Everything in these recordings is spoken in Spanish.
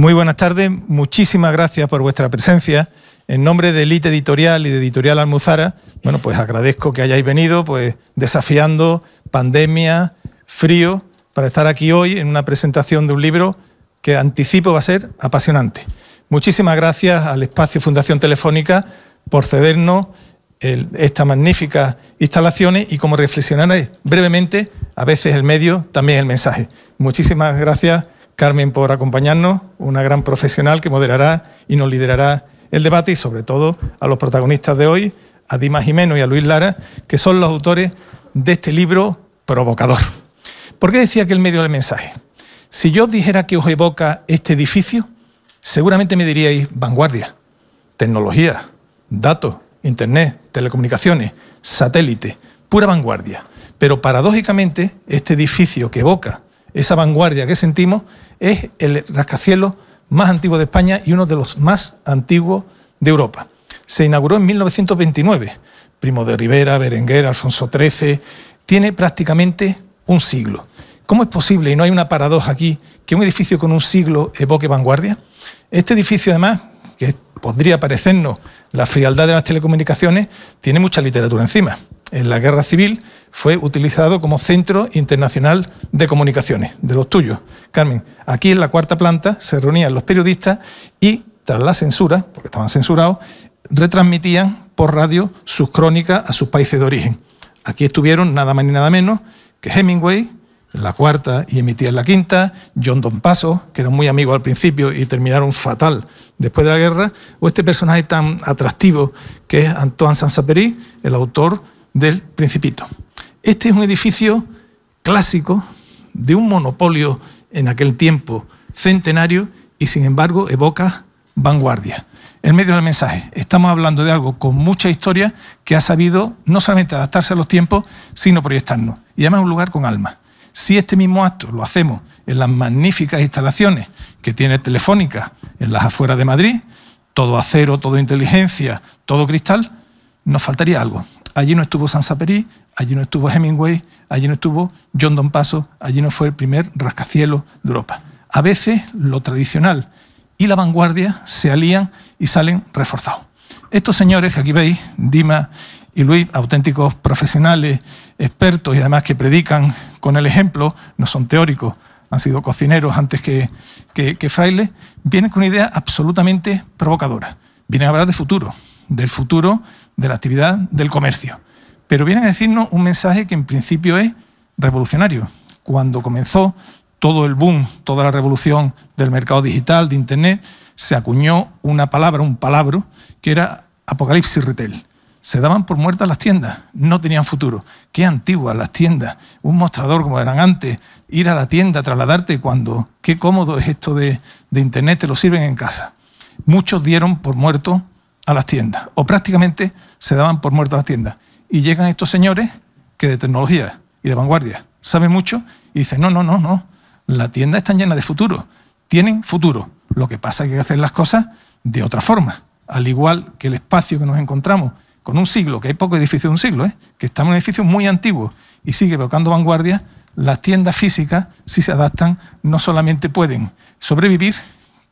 Muy buenas tardes, muchísimas gracias por vuestra presencia. En nombre de Elite Editorial y de Editorial Almuzara, bueno, pues agradezco que hayáis venido, pues desafiando pandemia, frío, para estar aquí hoy en una presentación de un libro que anticipo va a ser apasionante. Muchísimas gracias al espacio Fundación Telefónica por cedernos estas magníficas instalaciones y como reflexionaré brevemente, a veces el medio también el mensaje. Muchísimas gracias. Carmen por acompañarnos, una gran profesional que moderará y nos liderará el debate y sobre todo a los protagonistas de hoy, a Dimas Jimeno y a Luis Lara, que son los autores de este libro provocador. ¿Por qué decía que el medio del mensaje? Si yo os dijera que os evoca este edificio, seguramente me diríais vanguardia, tecnología, datos, internet, telecomunicaciones, satélite, pura vanguardia. Pero paradójicamente, este edificio que evoca esa vanguardia que sentimos, es el rascacielos más antiguo de España y uno de los más antiguos de Europa. Se inauguró en 1929. Primo de Rivera, Berenguer, Alfonso XIII, tiene prácticamente un siglo. ¿Cómo es posible, y no hay una paradoja aquí, que un edificio con un siglo evoque vanguardia? Este edificio, además, que podría parecernos la frialdad de las telecomunicaciones, tiene mucha literatura encima en la guerra civil, fue utilizado como centro internacional de comunicaciones, de los tuyos. Carmen, aquí en la cuarta planta se reunían los periodistas y, tras la censura, porque estaban censurados, retransmitían por radio sus crónicas a sus países de origen. Aquí estuvieron nada más ni nada menos que Hemingway, en la cuarta y emitía en la quinta, John Don Paso, que era muy amigo al principio y terminaron fatal después de la guerra, o este personaje tan atractivo que es Antoine saint el autor del Principito. Este es un edificio clásico de un monopolio en aquel tiempo centenario y sin embargo evoca vanguardia. El medio del mensaje. Estamos hablando de algo con mucha historia que ha sabido no solamente adaptarse a los tiempos, sino proyectarnos. Y además un lugar con alma. Si este mismo acto lo hacemos en las magníficas instalaciones que tiene Telefónica en las afueras de Madrid, todo acero, todo inteligencia, todo cristal, nos faltaría algo. Allí no estuvo Saperí, allí no estuvo Hemingway, allí no estuvo John Don Paso, allí no fue el primer rascacielos de Europa. A veces lo tradicional y la vanguardia se alían y salen reforzados. Estos señores que aquí veis, Dima y Luis, auténticos profesionales, expertos y además que predican con el ejemplo, no son teóricos, han sido cocineros antes que, que, que frailes, vienen con una idea absolutamente provocadora. Vienen a hablar de futuro, del futuro de la actividad del comercio. Pero vienen a decirnos un mensaje que en principio es revolucionario. Cuando comenzó todo el boom, toda la revolución del mercado digital, de Internet, se acuñó una palabra, un palabro, que era apocalipsis retail. Se daban por muertas las tiendas, no tenían futuro. Qué antiguas las tiendas, un mostrador como eran antes, ir a la tienda, trasladarte cuando, qué cómodo es esto de, de Internet, te lo sirven en casa. Muchos dieron por muerto a las tiendas, o prácticamente se daban por muertas las tiendas. Y llegan estos señores que de tecnología y de vanguardia saben mucho y dicen, no, no, no, no, la tienda está llena de futuro, tienen futuro. Lo que pasa es que hay que hacer las cosas de otra forma, al igual que el espacio que nos encontramos con un siglo, que hay poco edificios de un siglo, ¿eh? que estamos en edificios muy antiguos y sigue provocando vanguardia, las tiendas físicas, si se adaptan, no solamente pueden sobrevivir,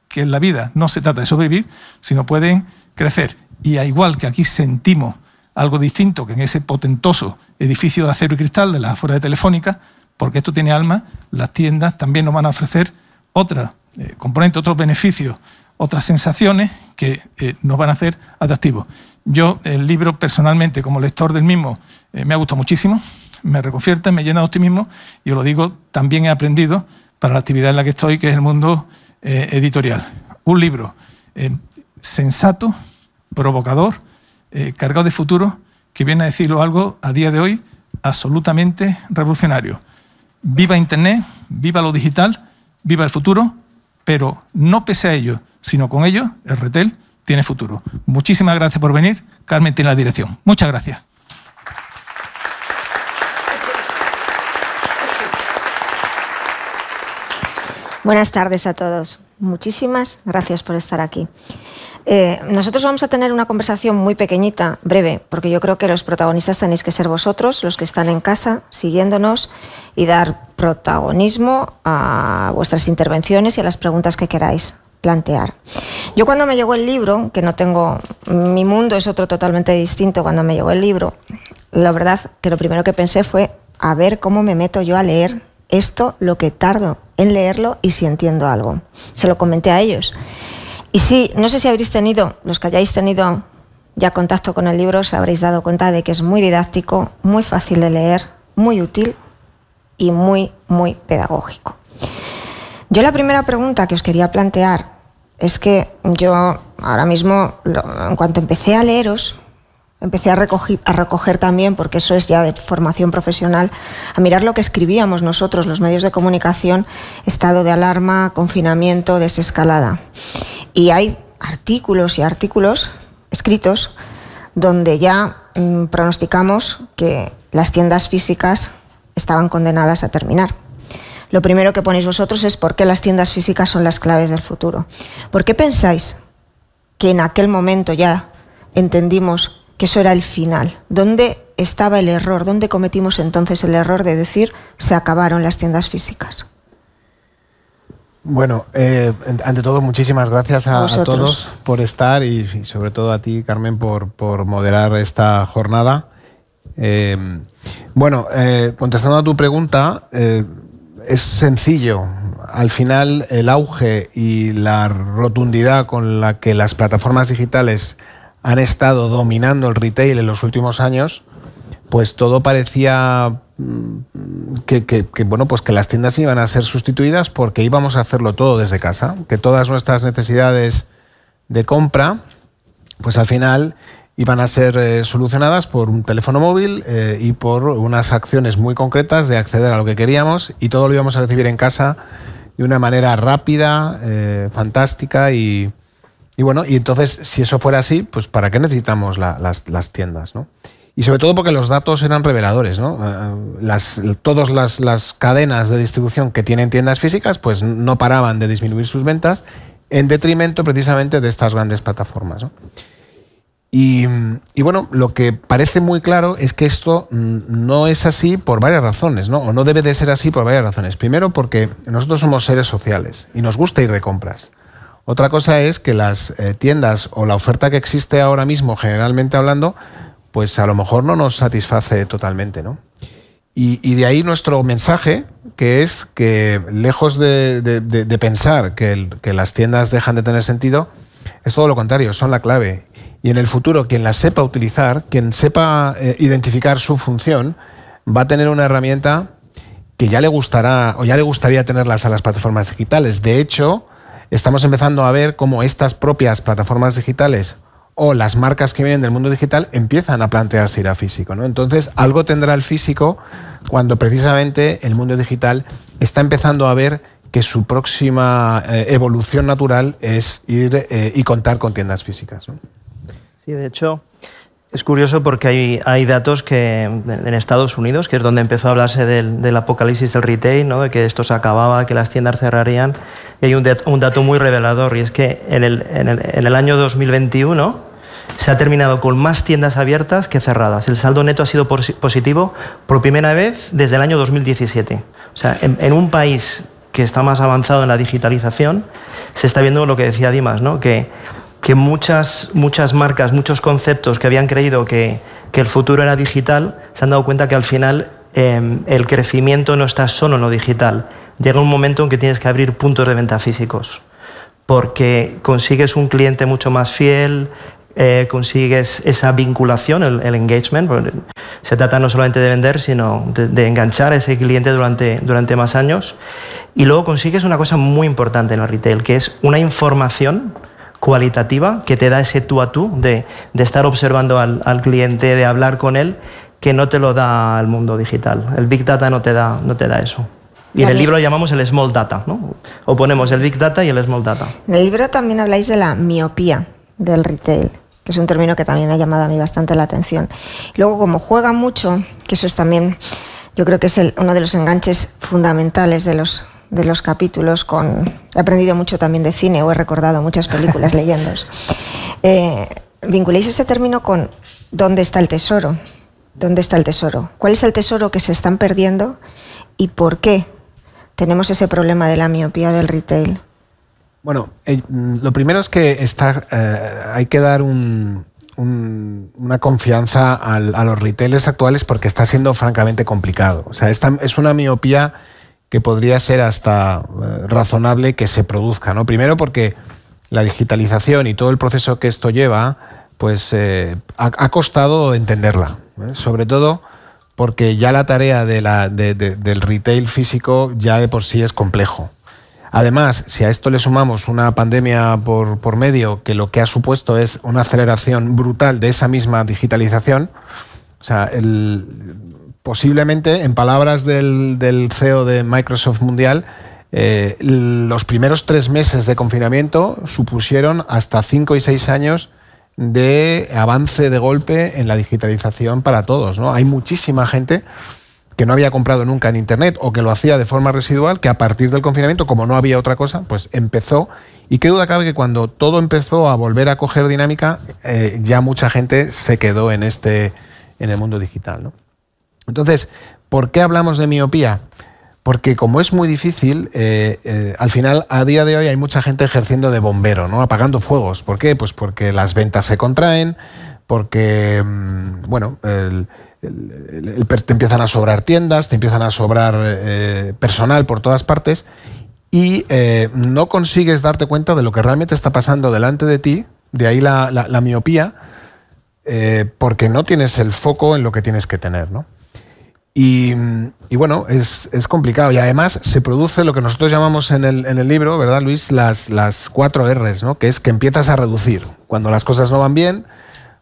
que en la vida no se trata de sobrevivir, sino pueden crecer. Y a igual que aquí sentimos algo distinto que en ese potentoso edificio de acero y cristal de las afueras de Telefónica, porque esto tiene alma, las tiendas también nos van a ofrecer otros eh, componentes, otros beneficios, otras sensaciones que eh, nos van a hacer atractivos. Yo el libro personalmente, como lector del mismo, eh, me ha gustado muchísimo, me reconfierta, me llena de optimismo y os lo digo, también he aprendido para la actividad en la que estoy, que es el mundo editorial. Un libro sensato, provocador, eh, cargado de futuro, que viene a decirlo algo a día de hoy absolutamente revolucionario. Viva Internet, viva lo digital, viva el futuro, pero no pese a ello, sino con ello, el Retel tiene futuro. Muchísimas gracias por venir. Carmen tiene la dirección. Muchas gracias. Buenas tardes a todos muchísimas gracias por estar aquí. Eh, nosotros vamos a tener una conversación muy pequeñita, breve, porque yo creo que los protagonistas tenéis que ser vosotros, los que están en casa siguiéndonos y dar protagonismo a vuestras intervenciones y a las preguntas que queráis plantear. Yo cuando me llegó el libro, que no tengo, mi mundo es otro totalmente distinto cuando me llegó el libro, la verdad que lo primero que pensé fue a ver cómo me meto yo a leer esto lo que tardo en leerlo y si entiendo algo. Se lo comenté a ellos. Y sí, no sé si habréis tenido, los que hayáis tenido ya contacto con el libro, os habréis dado cuenta de que es muy didáctico, muy fácil de leer, muy útil y muy, muy pedagógico. Yo la primera pregunta que os quería plantear es que yo ahora mismo, en cuanto empecé a leeros, Empecé a, recoger, también, porque eso es ya de formación profesional, a mirar lo que escribíamos nosotros, los medios de comunicación, estado de alarma, confinamiento, desescalada. Y hay artículos y artículos escritos donde ya mm, pronosticamos que las tiendas físicas estaban condenadas a terminar. Lo primero que ponéis vosotros es por qué las tiendas físicas son las claves del futuro. ¿Por qué pensáis que en aquel momento ya entendimos que eso era el final. ¿Dónde estaba el error? ¿Dónde cometimos entonces el error de decir se acabaron las tiendas físicas? Bueno, eh, ante todo, muchísimas gracias a, todos por estar y, sobre todo a ti, Carmen, por, moderar esta jornada. Eh, bueno, eh, contestando a tu pregunta, es sencillo. Al final, el auge y la rotundidad con la que las plataformas digitales han estado dominando el retail en los últimos años, pues todo parecía mm, que, bueno, pues que las tiendas iban a ser sustituidas porque íbamos a hacerlo todo desde casa, que todas nuestras necesidades de compra, pues al final iban a ser eh, solucionadas por un teléfono móvil eh, y por unas acciones muy concretas de acceder a lo que queríamos y todo lo íbamos a recibir en casa de una manera rápida, eh, fantástica y, y bueno, y entonces, si eso fuera así, pues ¿para qué necesitamos las, tiendas? ¿no? Y sobre todo porque los datos eran reveladores, ¿no? Ah, las, todas las, cadenas de distribución que tienen tiendas físicas, pues no paraban de disminuir sus ventas en detrimento precisamente de estas grandes plataformas. Y, y, bueno, lo que parece muy claro es que esto mm, no es así por varias razones, ¿no? O no debe de ser así por varias razones. Primero, porque nosotros somos seres sociales y nos gusta ir de compras. Otra cosa es que las eh, tiendas o la oferta que existe ahora mismo, generalmente hablando, pues a lo mejor no nos satisface totalmente, ¿no? Y, de ahí nuestro mensaje, que es que lejos de, pensar que, las tiendas dejan de tener sentido, es todo lo contrario, son la clave. Y en el futuro, quien las sepa utilizar, quien sepa eh, identificar su función, va a tener una herramienta que ya le gustará o ya le gustaría tenerlas a las plataformas digitales. De hecho, estamos empezando a ver cómo estas propias plataformas digitales o las marcas que vienen del mundo digital empiezan a plantearse ir a físico. Entonces, algo tendrá el físico cuando precisamente el mundo digital está empezando a ver que su próxima eh, evolución natural es ir eh, y contar con tiendas físicas. ¿no? Sí, de hecho, es curioso porque hay, datos que en Estados Unidos, que es donde empezó a hablarse del, apocalipsis del retail, ¿no? de que esto se acababa, que las tiendas cerrarían, hay un, dato muy revelador, y es que en el, año 2021 se ha terminado con más tiendas abiertas que cerradas. El saldo neto ha sido positivo por primera vez desde el año 2017. O sea, en, un país que está más avanzado en la digitalización, se está viendo lo que decía Dimas, ¿no? que que muchas, muchas marcas, muchos conceptos que habían creído que, que el futuro era digital, se han dado cuenta que al final em, el crecimiento no está solo en lo digital. Llega un momento en que tienes que abrir puntos de venta físicos, porque consigues un cliente mucho más fiel, eh, consigues esa vinculación, el, engagement. Pues, se trata no solamente de vender, sino de, enganchar a ese cliente durante, durante más años. Y luego consigues una cosa muy importante en el retail, que es una información cualitativa que te da ese tú a tú de, estar observando al, cliente, de hablar con él, que no te lo da el mundo digital. El Big Data no te da, no te da eso. Y en el libro llamamos el Small Data, ¿no? O ponemos el Big Data y el Small Data. En el libro también habláis de la miopía del retail, que es un término que también me ha llamado a mí bastante la atención. Luego, como juega mucho, que eso es también, yo creo que es uno de los enganches fundamentales de los de los capítulos con... He aprendido mucho también de cine o he recordado muchas películas leyendo. Eh, vinculéis ese término con ¿dónde está el tesoro? ¿Dónde está el tesoro? ¿Cuál es el tesoro que se están perdiendo y por qué tenemos ese problema de la miopía del retail? Bueno, eh, lo primero es que está, eh, hay que dar una confianza a los retailers actuales porque está siendo francamente complicado. O sea, esta, es una miopía que podría ser hasta eh, razonable que se produzca. ¿no? Primero porque la digitalización y todo el proceso que esto lleva, pues eh, ha, costado entenderla. ¿eh? Sobre todo porque ya la tarea del retail físico ya de por sí es complejo. Además, si a esto le sumamos una pandemia por, por medio, que lo que ha supuesto es una aceleración brutal de esa misma digitalización, o sea, el, posiblemente, en palabras del, CEO de Microsoft Mundial, eh, los primeros tres meses de confinamiento supusieron hasta cinco y seis años de avance de golpe en la digitalización para todos. ¿no? Hay muchísima gente que no había comprado nunca en Internet o que lo hacía de forma residual, que a partir del confinamiento, como no había otra cosa, pues empezó. Y qué duda cabe que cuando todo empezó a volver a coger dinámica, eh, ya mucha gente se quedó en, este, en el mundo digital. ¿no? Entonces, ¿por qué hablamos de miopía? Porque como es muy difícil, eh, eh, al final a día de hoy hay mucha gente ejerciendo de bombero, ¿no? Apagando fuegos. ¿Por qué? Pues porque las ventas se contraen, porque, mm, bueno, te empiezan a sobrar tiendas, te empiezan a sobrar eh, personal por todas partes y no consigues darte cuenta de lo que realmente está pasando delante de ti, de ahí la, la miopía, porque no tienes el foco en lo que tienes que tener, ¿no? Y, bueno, es, complicado. Y además se produce lo que nosotros llamamos en el, libro, ¿verdad, Luis? Las, las cuatro R's, ¿no? Que es que empiezas a reducir. Cuando las cosas no van bien,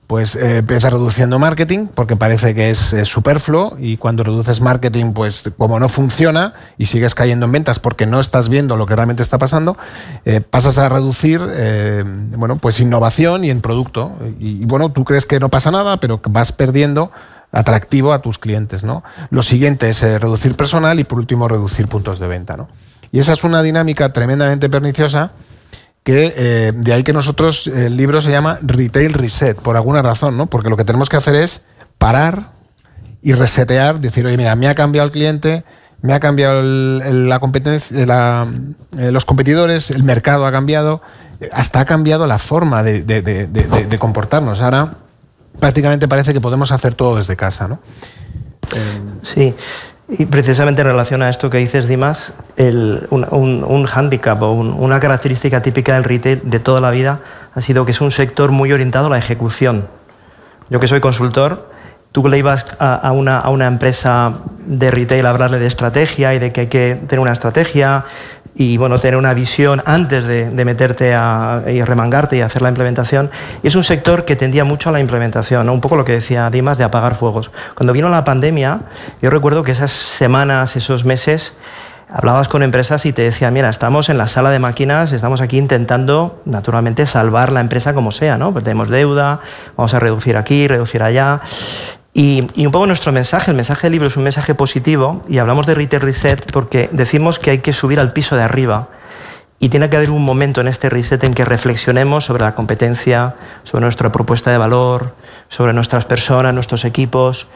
pues eh, empiezas reduciendo marketing porque parece que es superfluo y cuando reduces marketing, pues como no funciona y sigues cayendo en ventas porque no estás viendo lo que realmente está pasando, eh, pasas a reducir, eh, bueno, pues innovación y en producto. y bueno, tú crees que no pasa nada, pero vas perdiendo atractivo a tus clientes, ¿no? Lo siguiente es eh, reducir personal y por último reducir puntos de venta, Y esa es una dinámica tremendamente perniciosa que eh, de ahí que nosotros el libro se llama Retail Reset, por alguna razón, ¿no? Porque lo que tenemos que hacer es parar y resetear, decir, oye, mira, me ha cambiado el cliente, me ha cambiado la competencia, eh, los competidores, el mercado ha cambiado, hasta ha cambiado la forma de, de comportarnos. Ahora prácticamente parece que podemos hacer todo desde casa, ¿no? Sí. Y precisamente en relación a esto que dices, Dimas, un, un, hándicap o una característica típica del retail de toda la vida ha sido que es un sector muy orientado a la ejecución. Yo que soy consultor, tú le ibas a, una, a una empresa de retail a hablarle de estrategia y de que hay que tener una estrategia, y bueno, tener una visión antes de, meterte a, y remangarte y hacer la implementación. es un sector que tendía mucho a la implementación, un poco lo que decía Dimas de apagar fuegos. Cuando vino la pandemia, yo recuerdo que esas semanas, esos meses, hablabas con empresas y te decían, mira, estamos en la sala de máquinas, estamos aquí intentando, naturalmente, salvar la empresa como sea, ¿no? Pues tenemos deuda, vamos a reducir aquí, reducir allá. Y, un poco nuestro mensaje, el mensaje del libro es un mensaje positivo y hablamos de Retail Reset porque decimos que hay que subir al piso de arriba y tiene que haber un momento en este reset en que reflexionemos sobre la competencia, sobre nuestra propuesta de valor, sobre nuestras personas, nuestros equipos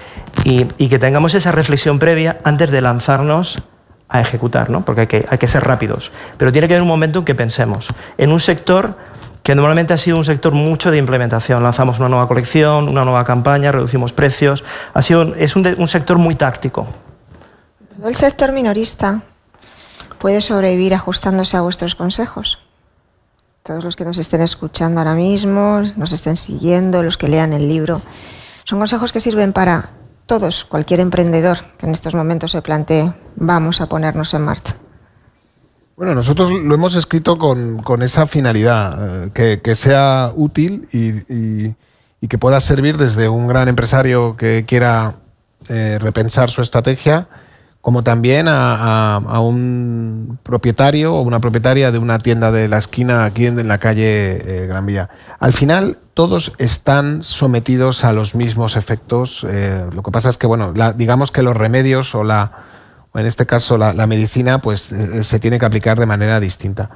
y, que tengamos esa reflexión previa antes de lanzarnos a ejecutar, porque hay que, hay que ser rápidos. Pero tiene que haber un momento en que pensemos. En un sector que normalmente ha sido un sector mucho de implementación. Lanzamos una nueva colección, una nueva campaña, reducimos precios. Ha sido, es un, un sector muy táctico. el sector minorista puede sobrevivir ajustándose a vuestros consejos. Todos los que nos estén escuchando ahora mismo, nos estén siguiendo, los que lean el libro, son consejos que sirven para todos, cualquier emprendedor que en estos momentos se plantee, vamos a ponernos en marcha. Bueno, nosotros lo hemos escrito con, esa finalidad, eh, que, sea útil y, que pueda servir desde un gran empresario que quiera eh, repensar su estrategia, como también a, a, un propietario o una propietaria de una tienda de la esquina aquí en, la calle eh, Gran Vía. Al final, todos están sometidos a los mismos efectos. lo que pasa es que, bueno, digamos que los remedios o la, en este caso la, medicina, pues eh, eh, se tiene que aplicar de manera distinta.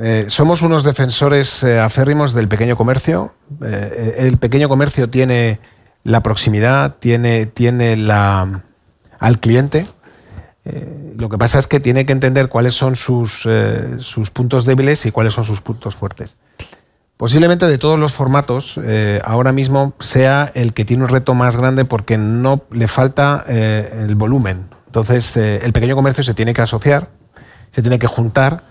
Eh, somos unos defensores aférrimos del pequeño comercio. el pequeño comercio tiene la proximidad, tiene, tiene la, al cliente. lo que pasa es que tiene que entender cuáles son sus, puntos débiles y cuáles son sus puntos fuertes. Posiblemente de todos los formatos, ahora mismo sea el que tiene un reto más grande porque no le falta el volumen. Entonces, eh, el pequeño comercio se tiene que asociar, se tiene que juntar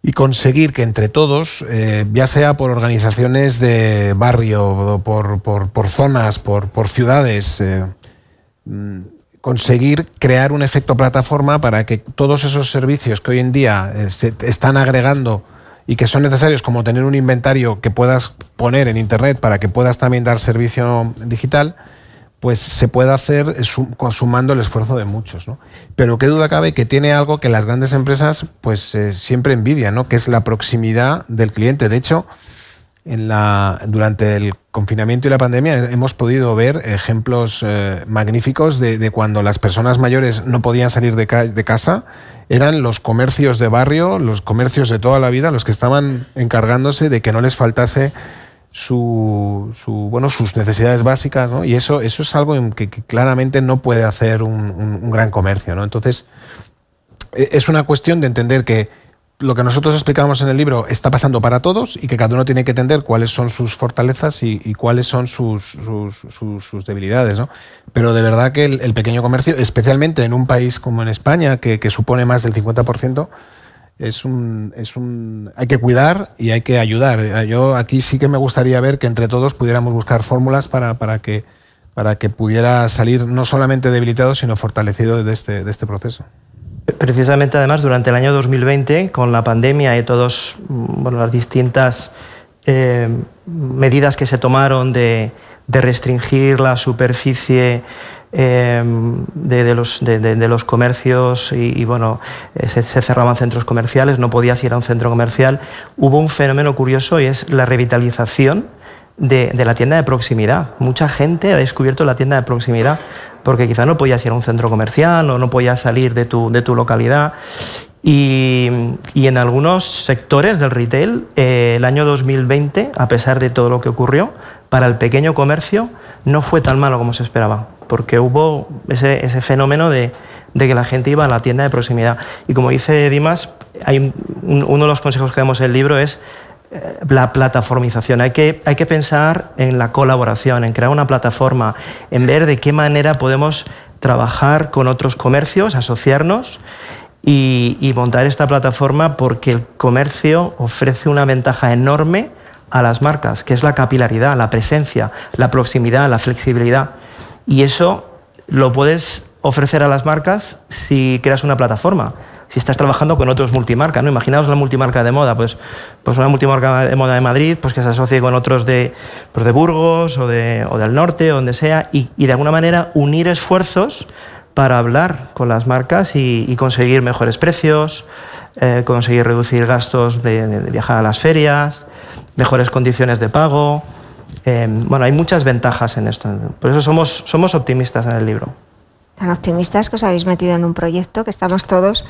y conseguir que entre todos, eh, ya sea por organizaciones de barrio, por, por, zonas, por, por ciudades, eh, mm, conseguir crear un efecto plataforma para que todos esos servicios que hoy en día se están agregando y que son necesarios, como tener un inventario que puedas poner en Internet para que puedas también dar servicio digital, pues se puede hacer sumando el esfuerzo de muchos. ¿no? Pero qué duda cabe que tiene algo que las grandes empresas pues eh, siempre envidian, ¿no? que es la proximidad del cliente. De hecho, en la, durante el confinamiento y la pandemia hemos podido ver ejemplos eh, magníficos de, cuando las personas mayores no podían salir de, de casa, eran los comercios de barrio, los comercios de toda la vida, los que estaban encargándose de que no les faltase su, su, bueno, sus necesidades básicas, Y eso, eso es algo que, que claramente no puede hacer un, gran comercio, ¿no? Entonces, e, es una cuestión de entender que lo que nosotros explicamos en el libro está pasando para todos y que cada uno tiene que entender cuáles son sus fortalezas y, cuáles son sus, debilidades, Pero de verdad que el, pequeño comercio, especialmente en un país como en España, que, que supone más del 50%, es un, hay que cuidar y hay que ayudar. Eh, yo aquí sí que me gustaría ver que entre todos pudiéramos buscar fórmulas para, que, para que pudiera salir no solamente debilitado, sino fortalecido de este, este proceso. Precisamente, además, durante el año 2020, con la pandemia y todas mm, las distintas eh, medidas que se tomaron de, de restringir la superficie Em, de, los, comercios y, bueno, eh, se, cerraban centros comerciales, no podías ir a un centro comercial, hubo un fenómeno curioso y es la revitalización de, la tienda de proximidad. Mucha gente ha descubierto la tienda de proximidad porque quizá no podías ir a un centro comercial o no podías salir de tu, localidad. Y, en algunos sectores del retail, eh, el año 2020, a pesar de todo lo que ocurrió, para el pequeño comercio no fue tan malo como se esperaba, porque hubo ese, fenómeno de, que la gente iba a la tienda de proximidad. Y como dice Dimas, hay uno de los consejos que damos en el libro es eh, la plataformización. Hay que, hay que pensar en la colaboración, en crear una plataforma, en ver de qué manera podemos trabajar con otros comercios, asociarnos y montar esta plataforma porque el comercio ofrece una ventaja enorme a las marcas, que es la capilaridad, la presencia, la proximidad, la flexibilidad. Y eso lo puedes ofrecer a las marcas si creas una plataforma, si estás trabajando con otros multimarcas. ¿no? Imaginaos la multimarca de moda, pues, pues una multimarca de moda de Madrid, pues que se asocie con otros de, pues de Burgos o, del norte, o donde sea, y, de alguna manera unir esfuerzos para hablar con las marcas y, conseguir mejores precios, eh, conseguir reducir gastos de, viajar a las ferias, mejores condiciones de pago. Em, bueno, hay muchas ventajas en esto. Por eso somos, somos optimistas en el libro. Tan optimistas que os habéis metido en un proyecto que estamos todos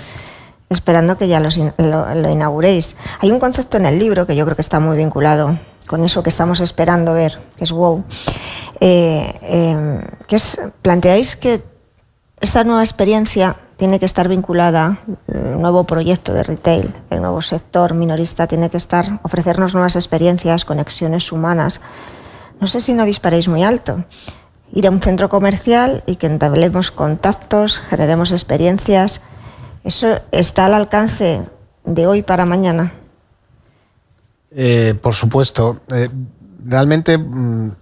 esperando que ya lo, lo inauguréis. Hay un concepto en el libro que yo creo que está muy vinculado con eso que estamos esperando ver, que es wow, eh, em, que es, planteáis que esta nueva experiencia tiene que estar vinculada el eh, nuevo proyecto de retail, el nuevo sector minorista tiene que estar ofrecernos nuevas experiencias, conexiones humanas. No sé si no disparéis muy alto. Ir a un centro comercial y que entablemos contactos, generemos experiencias, eso está al alcance de hoy para mañana. Eh, por supuesto. Eh, realmente mm,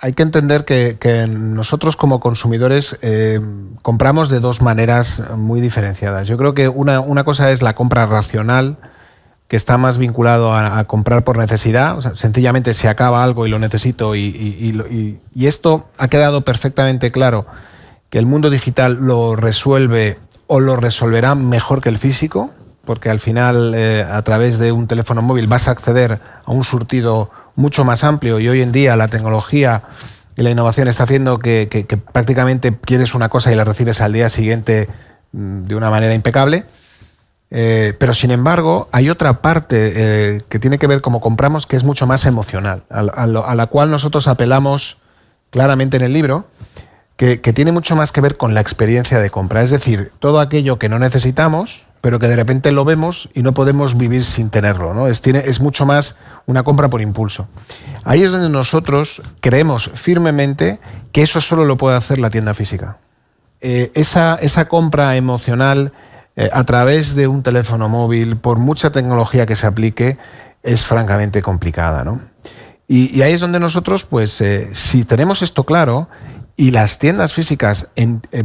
hay que entender que, nosotros como consumidores eh, compramos de dos maneras muy diferenciadas. Yo creo que una, una cosa es la compra racional, que está más vinculado a, comprar por necesidad, sencillamente se acaba algo y lo necesito y, esto ha quedado perfectamente claro que el mundo digital lo resuelve o lo resolverá mejor que el físico, porque al final eh, a través de un teléfono móvil vas a acceder a un surtido mucho más amplio y hoy en día la tecnología y la innovación está haciendo que, prácticamente quieres una cosa y la recibes al día siguiente mm, de una manera impecable. Eh, pero sin embargo, hay otra parte eh, que tiene que ver cómo compramos que es mucho más emocional, a, la cual nosotros apelamos claramente en el libro, que, que tiene mucho más que ver con la experiencia de compra. Es decir, todo aquello que no necesitamos, pero que de repente lo vemos y no podemos vivir sin tenerlo. ¿no? Es, tiene, es mucho más una compra por impulso. Ahí es donde nosotros creemos firmemente que eso solo lo puede hacer la tienda física. Eh, esa, compra emocional eh, a través de un teléfono móvil, por mucha tecnología que se aplique, es francamente complicada. ¿no? Y, ahí es donde nosotros, pues, eh, si tenemos esto claro y las tiendas físicas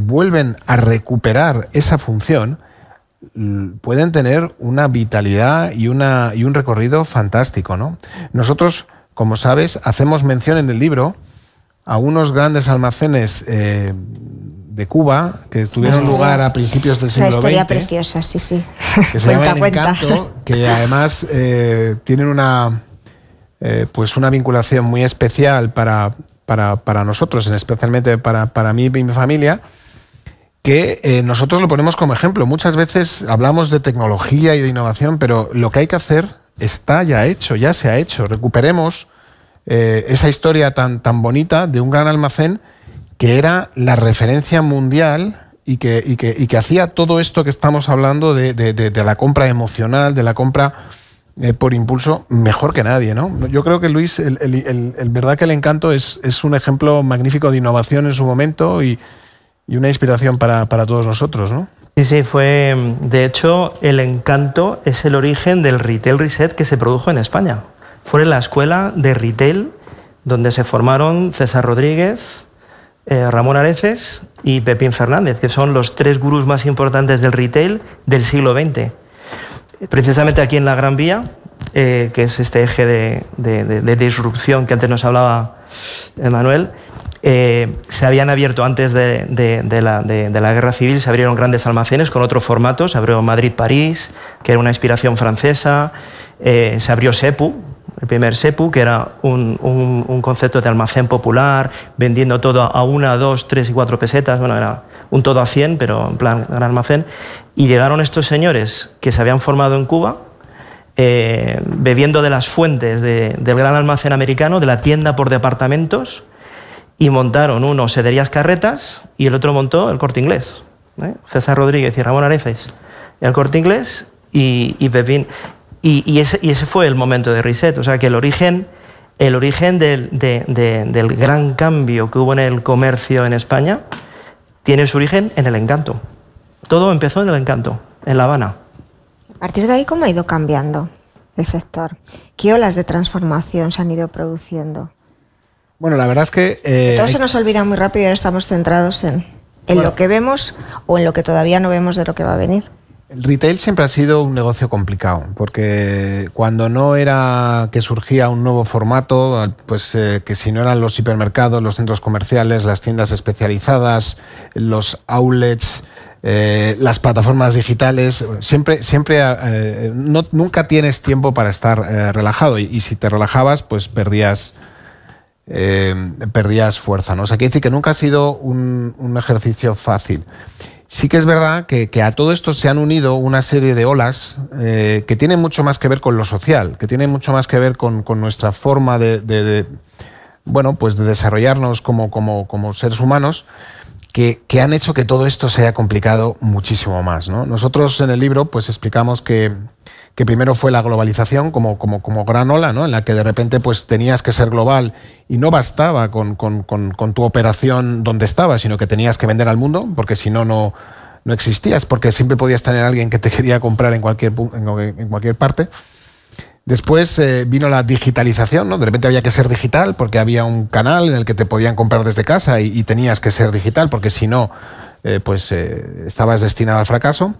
vuelven a recuperar esa función, Mm, pueden tener una vitalidad y, una, y un recorrido fantástico. ¿no? Nosotros, como sabes, hacemos mención en el libro a unos grandes almacenes eh, de Cuba que tuvieron lugar a principios del siglo historia preciosa, sí, sí. Que se Encanto, que además eh, tienen una, eh, pues una vinculación muy especial para, para, para nosotros, especialmente para, para mí y mi familia que eh, nosotros lo ponemos como ejemplo. Muchas veces hablamos de tecnología y de innovación, pero lo que hay que hacer está ya hecho, ya se ha hecho. Recuperemos eh, esa historia tan, tan bonita de un gran almacén que era la referencia mundial y que, que, hacía todo esto que estamos hablando de, la compra emocional, de la compra eh, por impulso, mejor que nadie. ¿no? Yo creo que Luis, el, el, el, verdad que el encanto es, es un ejemplo magnífico de innovación en su momento y, y una inspiración para, todos nosotros, ¿no? Sí, sí, fue. Mm, de hecho, el encanto es el origen del retail reset que se produjo en España. Fue en la escuela de retail donde se formaron César Rodríguez, eh, Ramón Areces y Pepín Fernández, que son los tres gurús más importantes del retail del siglo XX. Precisamente aquí en la Gran Vía, eh, que es este eje de, de disrupción que antes nos hablaba Manuel, eh, se habían abierto antes de, la, guerra civil, se abrieron grandes almacenes con otro formato, se abrió Madrid-París, que era una inspiración francesa, eh, se abrió SEPU, el primer SEPU, que era un, concepto de almacén popular, vendiendo todo a una, dos, tres y cuatro pesetas, bueno, era un todo a cien pero en plan gran almacén, y llegaron estos señores que se habían formado en Cuba, eh, bebiendo de las fuentes del gran almacén americano, de la tienda por departamentos, y montaron uno Sederías Carretas y el otro montó el Corte Inglés. ¿eh? César Rodríguez y Ramón Areces, el Corte Inglés y, y Pepín. Y, ese, fue el momento de reset, o sea que el origen, el origen del, del gran cambio que hubo en el comercio en España tiene su origen en el encanto. Todo empezó en el encanto, en La Habana. A partir de ahí, ¿cómo ha ido cambiando el sector? ¿Qué olas de transformación se han ido produciendo? Bueno, la verdad es que... Eh, todo se nos olvida muy rápido y ahora estamos centrados en, lo que vemos o en lo que todavía no vemos de lo que va a venir. El retail siempre ha sido un negocio complicado, porque cuando no era que surgía un nuevo formato, pues eh, que si no eran los hipermercados, los centros comerciales, las tiendas especializadas, los outlets, eh, las plataformas digitales, siempre, siempre nunca tienes tiempo para estar relajado y si te relajabas, pues perdías eh, perdías fuerza. ¿no? O sea, quiere decir que nunca ha sido un, ejercicio fácil. Sí que es verdad que, a todo esto se han unido una serie de olas eh, que tienen mucho más que ver con lo social, que tienen mucho más que ver con, nuestra forma de, bueno, pues de desarrollarnos como, como, seres humanos. Que, han hecho que todo esto sea complicado muchísimo más. Nosotros en el libro pues explicamos que, que primero fue la globalización como, como, gran ola, ¿no? en la que de repente pues, tenías que ser global y no bastaba con, tu operación donde estabas, sino que tenías que vender al mundo, porque si no, no no existías, porque siempre podías tener alguien que te quería comprar en cualquier, en cualquier parte. Después eh, vino la digitalización, ¿no? De repente había que ser digital porque había un canal en el que te podían comprar desde casa y, tenías que ser digital porque si no, eh, pues eh, estabas destinado al fracaso.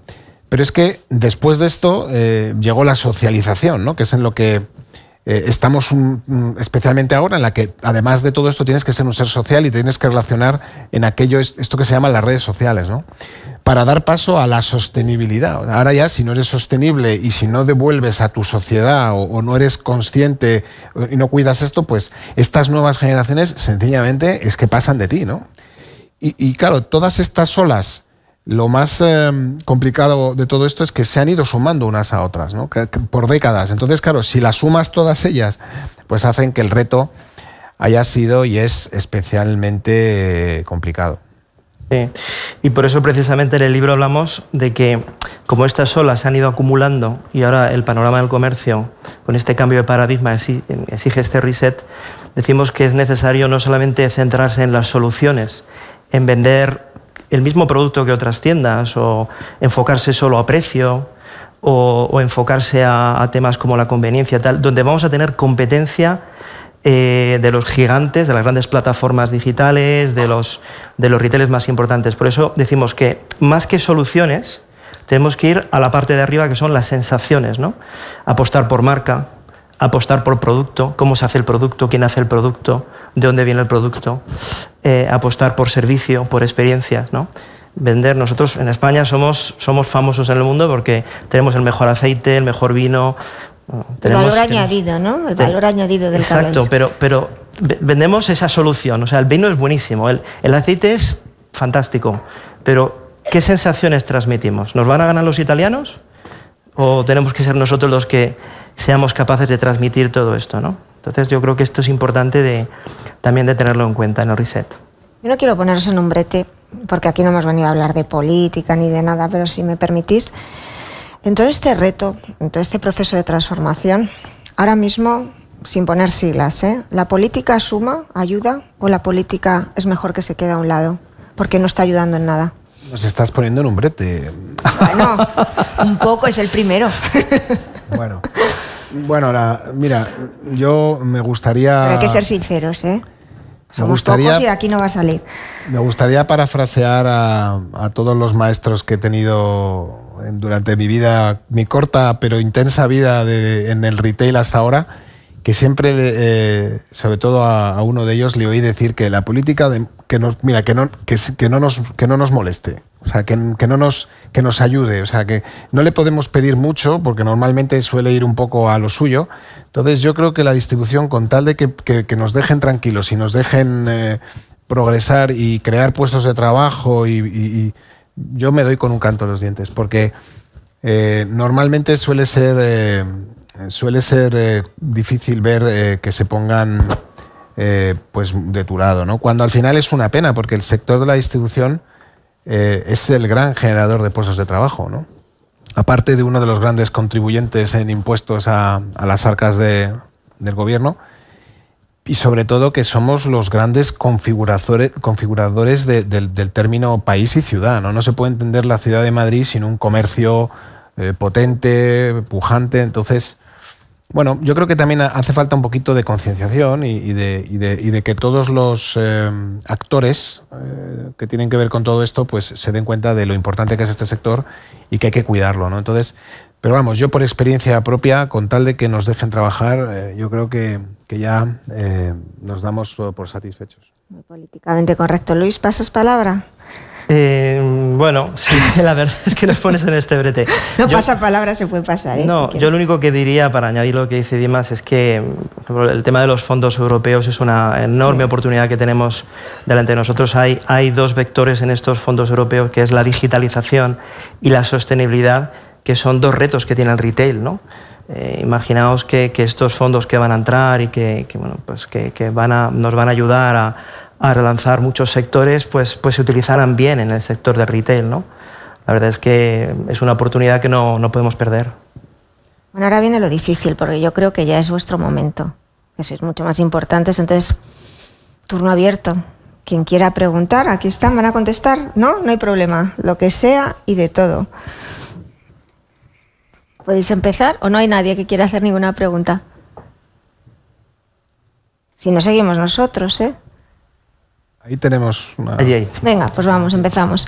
Pero es que después de esto eh, llegó la socialización, ¿no? que es en lo que eh, estamos especialmente ahora, en la que además de todo esto tienes que ser un ser social y tienes que relacionar en aquello, esto que se llama las redes sociales, ¿no? para dar paso a la sostenibilidad. Ahora ya, si no eres sostenible y si no devuelves a tu sociedad o, no eres consciente y no cuidas esto, pues estas nuevas generaciones sencillamente es que pasan de ti, ¿no? Y, y claro, todas estas olas lo más em, complicado de todo esto es que se han ido sumando unas a otras, ¿no? por décadas. Entonces, claro, si las sumas todas ellas, pues hacen que el reto haya sido y es especialmente eh, complicado. Sí. Y por eso precisamente en el libro hablamos de que como estas olas se han ido acumulando y ahora el panorama del comercio con este cambio de paradigma exige este reset, decimos que es necesario no solamente centrarse en las soluciones, en vender el mismo producto que otras tiendas o enfocarse solo a precio o, enfocarse a, temas como la conveniencia, tal, donde vamos a tener competencia eh, de los gigantes, de las grandes plataformas digitales, de los, de los retailers más importantes. Por eso decimos que más que soluciones, tenemos que ir a la parte de arriba que son las sensaciones, ¿no? Apostar por marca, apostar por producto, cómo se hace el producto, quién hace el producto, de dónde viene el producto, eh, apostar por servicio, por experiencias, ¿no? Vender. Nosotros en España somos, somos famosos en el mundo porque tenemos el mejor aceite, el mejor vino. tenemos, el valor añadido, ¿no? El valor añadido del Exacto, pero, pero vendemos esa solución. O sea, el vino es buenísimo, el, el aceite es fantástico, pero ¿qué sensaciones transmitimos? ¿Nos van a ganar los italianos? ¿O tenemos que ser nosotros los que seamos capaces de transmitir todo esto. ¿no? Entonces yo creo que esto es importante de, también de tenerlo en cuenta en el reset. Yo no quiero poneros en un brete, porque aquí no hemos venido a hablar de política ni de nada, pero si me permitís, en todo este reto, en todo este proceso de transformación, ahora mismo, sin poner siglas, ¿eh? ¿la política suma, ayuda o la política es mejor que se quede a un lado? Porque no está ayudando en nada. Nos estás poniendo en un brete. Bueno, un poco es el primero. Bueno, bueno, mira, yo me gustaría. Pero hay que ser sinceros, ¿eh? Somos gustaría, pocos y de aquí no va a salir. Me gustaría parafrasear a, a todos los maestros que he tenido durante mi vida, mi corta pero intensa vida de, en el retail hasta ahora que siempre, eh, sobre todo a, uno de ellos, le oí decir que la política, que mira, que no, que, no nos, que no nos moleste, o sea, que, no nos, que nos ayude, o sea, que no le podemos pedir mucho, porque normalmente suele ir un poco a lo suyo. Entonces yo creo que la distribución, con tal de que, nos dejen tranquilos y nos dejen eh, progresar y crear puestos de trabajo, y, yo me doy con un canto los dientes, porque eh, normalmente suele ser eh, suele ser eh, difícil ver eh, que se pongan pues de tu lado, ¿no? Cuando al final es una pena, porque el sector de la distribución es el gran generador de puestos de trabajo, ¿no? Aparte de uno de los grandes contribuyentes en impuestos a, las arcas del gobierno, y sobre todo que somos los grandes configuradores, configuradores del, término país y ciudad. ¿no? se puede entender la ciudad de Madrid sin un comercio potente, pujante. Entonces, bueno, yo creo que también hace falta un poquito de concienciación y, de, de, que todos los eh, actores eh, que tienen que ver con todo esto pues se den cuenta de lo importante que es este sector y que hay que cuidarlo. ¿no? Entonces, pero vamos, yo por experiencia propia, con tal de que nos dejen trabajar, eh, yo creo que, ya nos damos por satisfechos. políticamente correcto. Luis, pasas palabra. Eh, bueno, sí, la verdad es que nos pones en este brete. No pasa palabra, se puede pasar. ¿eh? No, yo lo único que diría, para añadir lo que dice Dimas, es que el tema de los fondos europeos es una enorme oportunidad que tenemos delante de nosotros. Hay, dos vectores en estos fondos europeos, que es la digitalización y la sostenibilidad, que son dos retos que tiene el retail, ¿no? Eh, imaginaos que, estos fondos que van a entrar y que, bueno, pues que van a, nos van a ayudar a a relanzar muchos sectores, pues, pues se utilizarán bien en el sector de retail. ¿no? La verdad es que es una oportunidad que no, no podemos perder. Bueno, ahora viene lo difícil, porque yo creo que ya es vuestro momento, que sois mucho más importantes, entonces, turno abierto. Quien quiera preguntar, aquí están, van a contestar. No, no hay problema, lo que sea y de todo. ¿Podéis empezar o no hay nadie que quiera hacer ninguna pregunta? Si no seguimos nosotros, ¿eh? Ahí tenemos una... Venga, pues vamos, empezamos.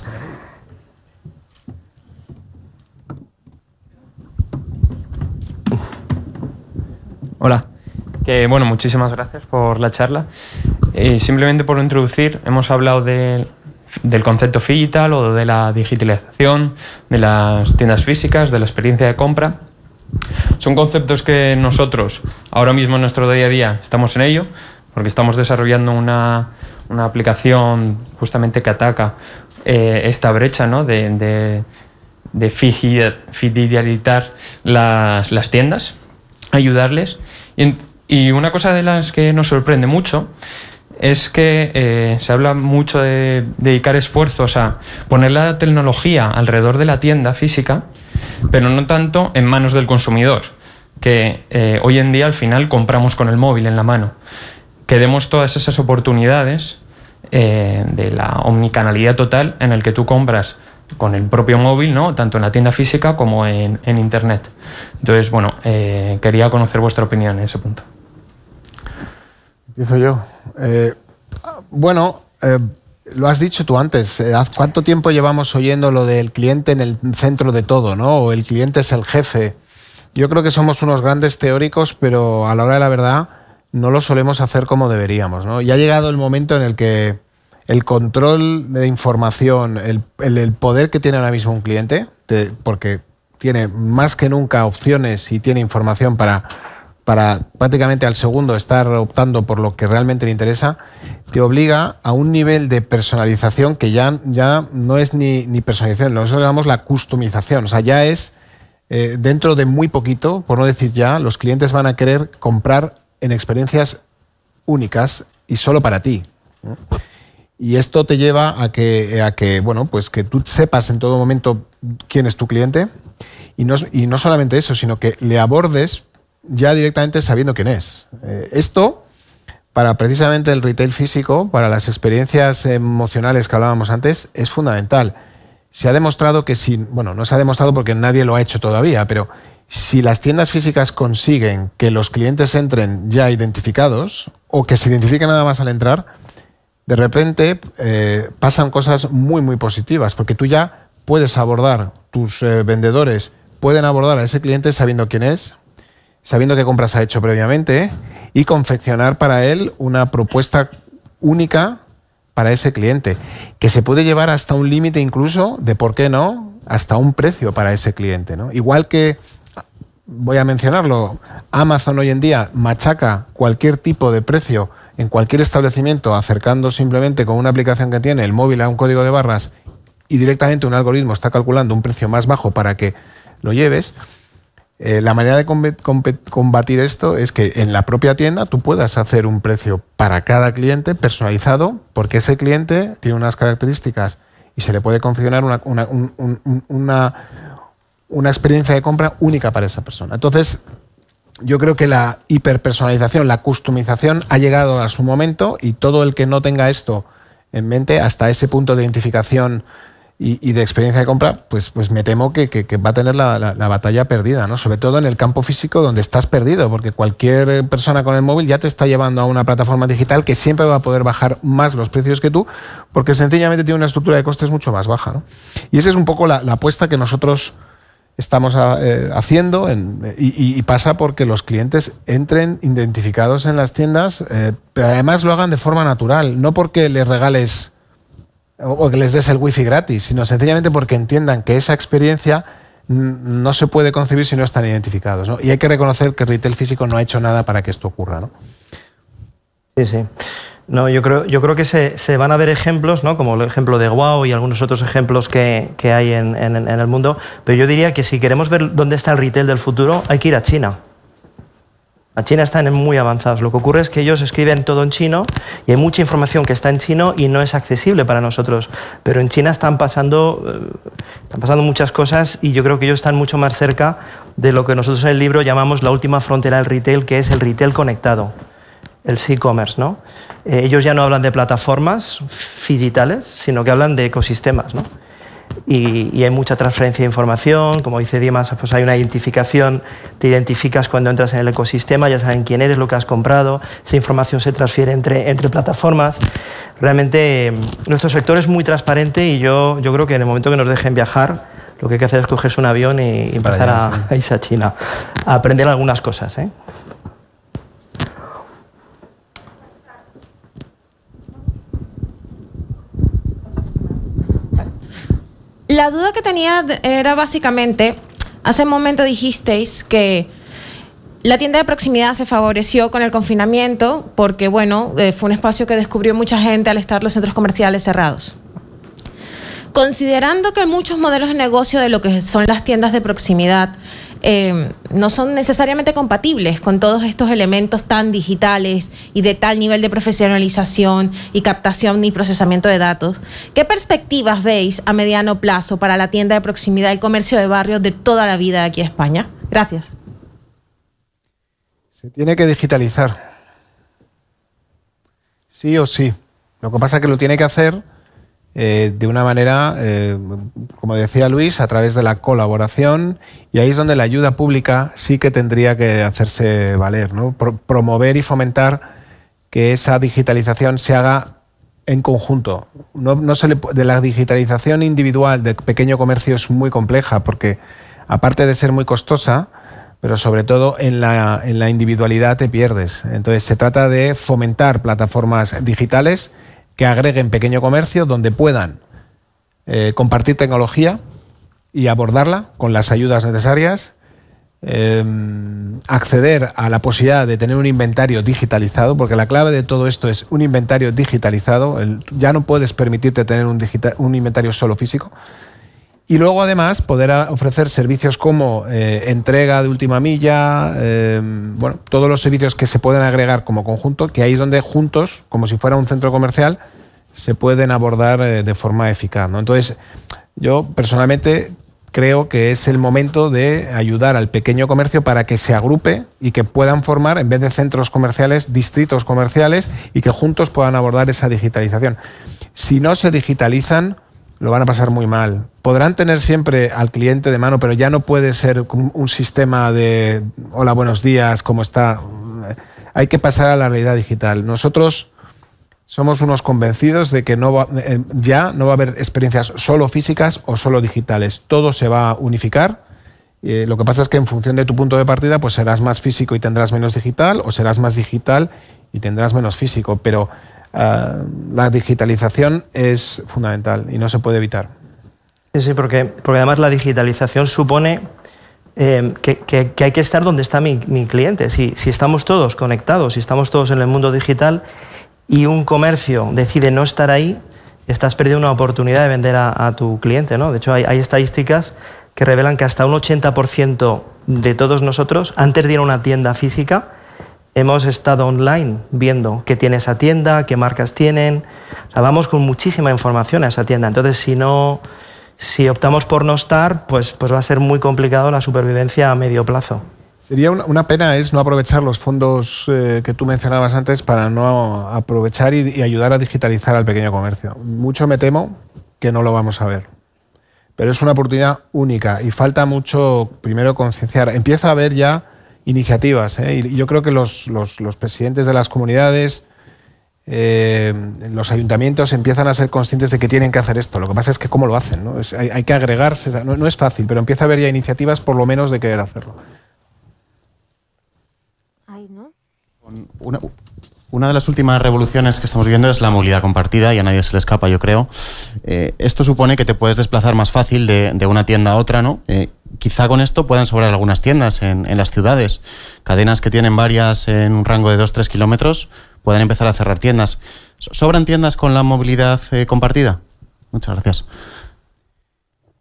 Hola. Que, bueno, muchísimas gracias por la charla. Eh, simplemente por introducir, hemos hablado del concepto digital o de la digitalización, de las tiendas físicas, de la experiencia de compra. Son conceptos que nosotros ahora mismo en nuestro día a día estamos en ello, porque estamos desarrollando una una aplicación justamente que ataca eh, esta brecha ¿no? de, de, las, tiendas, ayudarles. Y, una cosa de las que nos sorprende mucho es que eh, se habla mucho de dedicar esfuerzos a poner la tecnología alrededor de la tienda física, pero no tanto en manos del consumidor que eh, hoy en día al final compramos con el móvil en la mano que demos todas esas oportunidades eh, de la omnicanalidad total en el que tú compras con el propio móvil, ¿no? tanto en la tienda física como en, en Internet. Entonces, bueno, eh, quería conocer vuestra opinión en ese punto. Empiezo yo. Eh, bueno, lo has dicho tú antes. ¿Cuánto tiempo llevamos oyendo lo del cliente en el centro de todo, ¿no? O el cliente es el jefe. Yo creo que somos unos grandes teóricos, pero a la hora de la verdad no lo solemos hacer como deberíamos. Y ha llegado el momento en el que el control de información, el, poder que tiene ahora mismo un cliente, porque tiene más que nunca opciones y tiene información para, para prácticamente al segundo estar optando por lo que realmente le interesa, te obliga a un nivel de personalización que ya, ya no es ni, ni personalización, nosotros llamamos la customización, o sea, ya es... Eh, dentro de muy poquito, por no decir ya, los clientes van a querer comprar en experiencias únicas y solo para ti. Y esto te lleva a que, que, bueno, pues que tú sepas en todo momento quién es tu cliente y no, y no solamente eso, sino que le abordes ya directamente sabiendo quién es. Eh, esto para precisamente el retail físico, para las experiencias emocionales que hablábamos antes, es fundamental. Se ha demostrado que si, bueno, no se ha demostrado porque nadie lo ha hecho todavía, pero si las tiendas físicas consiguen que los clientes entren ya identificados o que se identifiquen nada más al entrar, de repente eh, pasan cosas muy, muy positivas, porque tú ya puedes abordar, tus eh, vendedores pueden abordar a ese cliente sabiendo quién es, sabiendo qué compras ha hecho previamente y confeccionar para él una propuesta única para ese cliente, que se puede llevar hasta un límite incluso de, ¿por qué no?, hasta un precio para ese cliente. Igual que voy a mencionarlo, Amazon hoy en día machaca cualquier tipo de precio en cualquier establecimiento acercando simplemente con una aplicación que tiene el móvil a un código de barras y directamente un algoritmo está calculando un precio más bajo para que lo lleves, eh, la manera de combatir esto es que en la propia tienda tú puedas hacer un precio para cada cliente personalizado, porque ese cliente tiene unas características y se le puede confeccionar una una experiencia de compra única para esa persona. Entonces, yo creo que la hiperpersonalización, la customización ha llegado a su momento y todo el que no tenga esto en mente hasta ese punto de identificación y, de experiencia de compra, pues, pues me temo que, va a tener la, batalla perdida, ¿no? Sobre todo en el campo físico donde estás perdido, porque cualquier persona con el móvil ya te está llevando a una plataforma digital que siempre va a poder bajar más los precios que tú, porque sencillamente tiene una estructura de costes mucho más baja. Y esa es un poco la apuesta que nosotros estamos ah, eh, haciendo y, pasa porque los clientes entren identificados en las tiendas, eh, pero además lo hagan de forma natural, no porque les regales o que les des el wifi gratis, sino sencillamente porque entiendan que esa experiencia no se puede concebir si no están identificados. Y hay que reconocer que retail físico no ha hecho nada para que esto ocurra. ¿no? Sí, sí. No, yo creo, yo creo que se, van a ver ejemplos, ¿no? como el ejemplo de Guau y algunos otros ejemplos que, hay en, el mundo, pero yo diría que si queremos ver dónde está el retail del futuro, hay que ir a China. A China están muy avanzados. Lo que ocurre es que ellos escriben todo en chino y hay mucha información que está en chino y no es accesible para nosotros. Pero en China están pasando, eh, están pasando muchas cosas y yo creo que ellos están mucho más cerca de lo que nosotros en el libro llamamos la última frontera del retail, que es el retail conectado el e-commerce, ¿no? Eh, ellos ya no hablan de plataformas digitales, sino que hablan de ecosistemas, ¿no? Y, hay mucha transferencia de información, como dice Dimas, pues hay una identificación, te identificas cuando entras en el ecosistema, ya saben quién eres, lo que has comprado, esa información se transfiere entre, plataformas. Realmente mm, nuestro sector es muy transparente y yo, yo creo que en el momento que nos dejen viajar, lo que hay que hacer es cogerse un avión y, pasar empezar a, a, irse a China, a aprender algunas cosas. ¿eh? la duda que tenía era básicamente, hace un momento dijisteis que la tienda de proximidad se favoreció con el confinamiento porque, bueno, eh, fue un espacio que descubrió mucha gente al estar los centros comerciales cerrados. Considerando que muchos modelos de negocio de lo que son las tiendas de proximidad Em, no son necesariamente compatibles con todos estos elementos tan digitales y de tal nivel de profesionalización y captación y procesamiento de datos. ¿Qué perspectivas veis a mediano plazo para la tienda de proximidad y comercio de barrio de toda la vida aquí en España? Gracias. Se tiene que digitalizar. Sí o sí. Lo que pasa es que lo tiene que hacer eh, de una manera, eh, como decía Luis, a través de la colaboración y ahí es donde la ayuda pública sí que tendría que hacerse valer, promover y fomentar que esa digitalización se haga en conjunto. No, de la digitalización individual de pequeño comercio es muy compleja porque aparte de ser muy costosa, pero sobre todo en la individualidad te pierdes. Entonces se trata de fomentar plataformas digitales que agreguen pequeño comercio donde puedan eh, compartir tecnología y abordarla con las ayudas necesarias, em, acceder a la posibilidad de tener un inventario digitalizado, porque la clave de todo esto es un inventario digitalizado, ya no puedes permitirte tener un inventario solo físico y luego, además, poder ofrecer servicios como eh, entrega de última milla, eh, bueno, todos los servicios que se pueden agregar como conjunto, que ahí donde juntos, como si fuera un centro comercial, se pueden abordar eh, de forma eficaz. Entonces, yo personalmente creo que es el momento de ayudar al pequeño comercio para que se agrupe y que puedan formar, en vez de centros comerciales, distritos comerciales y que juntos puedan abordar esa digitalización. Si no se digitalizan, lo van a pasar muy mal. Podrán tener siempre al cliente de mano, pero ya no puede ser un sistema de hola, buenos días, ¿cómo está? Eh, hay que pasar a la realidad digital. Nosotros somos unos convencidos de que no eh, ya no va a haber experiencias solo físicas o solo digitales. Todo se va a unificar. Eh, lo que pasa es que en función de tu punto de partida, pues serás más físico y tendrás menos digital, o serás más digital y tendrás menos físico. Pero Ah, la digitalización es fundamental y no se puede evitar. Sí, porque, porque además la digitalización supone eh, que, hay que estar donde está mi, cliente. Si, estamos todos conectados, si estamos todos en el mundo digital y un comercio decide no estar ahí, estás perdiendo una oportunidad de vender a, tu cliente. ¿no? De hecho, hay, estadísticas que revelan que hasta un 80% de todos nosotros, antes perdido una tienda física, Hemos estado online viendo qué tiene esa tienda, qué marcas tienen. vamos con muchísima información a esa tienda. Entonces, si no, si optamos por no estar, pues, pues va a ser muy complicado la supervivencia a medio plazo. Sería una, pena es no aprovechar los fondos eh, que tú mencionabas antes para no aprovechar y, y, ayudar a digitalizar al pequeño comercio. Mucho me temo que no lo vamos a ver. Pero es una oportunidad única y falta mucho, primero, concienciar. Empieza a haber ya iniciativas. ¿eh? Y yo creo que los, los, presidentes de las comunidades, eh, los ayuntamientos empiezan a ser conscientes de que tienen que hacer esto. Lo que pasa es que cómo lo hacen. hay, que agregarse. No, es fácil, pero empieza a haber ya iniciativas por lo menos de querer hacerlo. Una, de las últimas revoluciones que estamos viendo es la movilidad compartida y a nadie se le escapa, yo creo. Eh, esto supone que te puedes desplazar más fácil de, una tienda a otra, ¿no? quizá con esto puedan sobrar algunas tiendas en, las ciudades. Cadenas que tienen varias en un rango de 2-3 kilómetros pueden empezar a cerrar tiendas. ¿Sobran tiendas con la movilidad eh, compartida? Muchas gracias.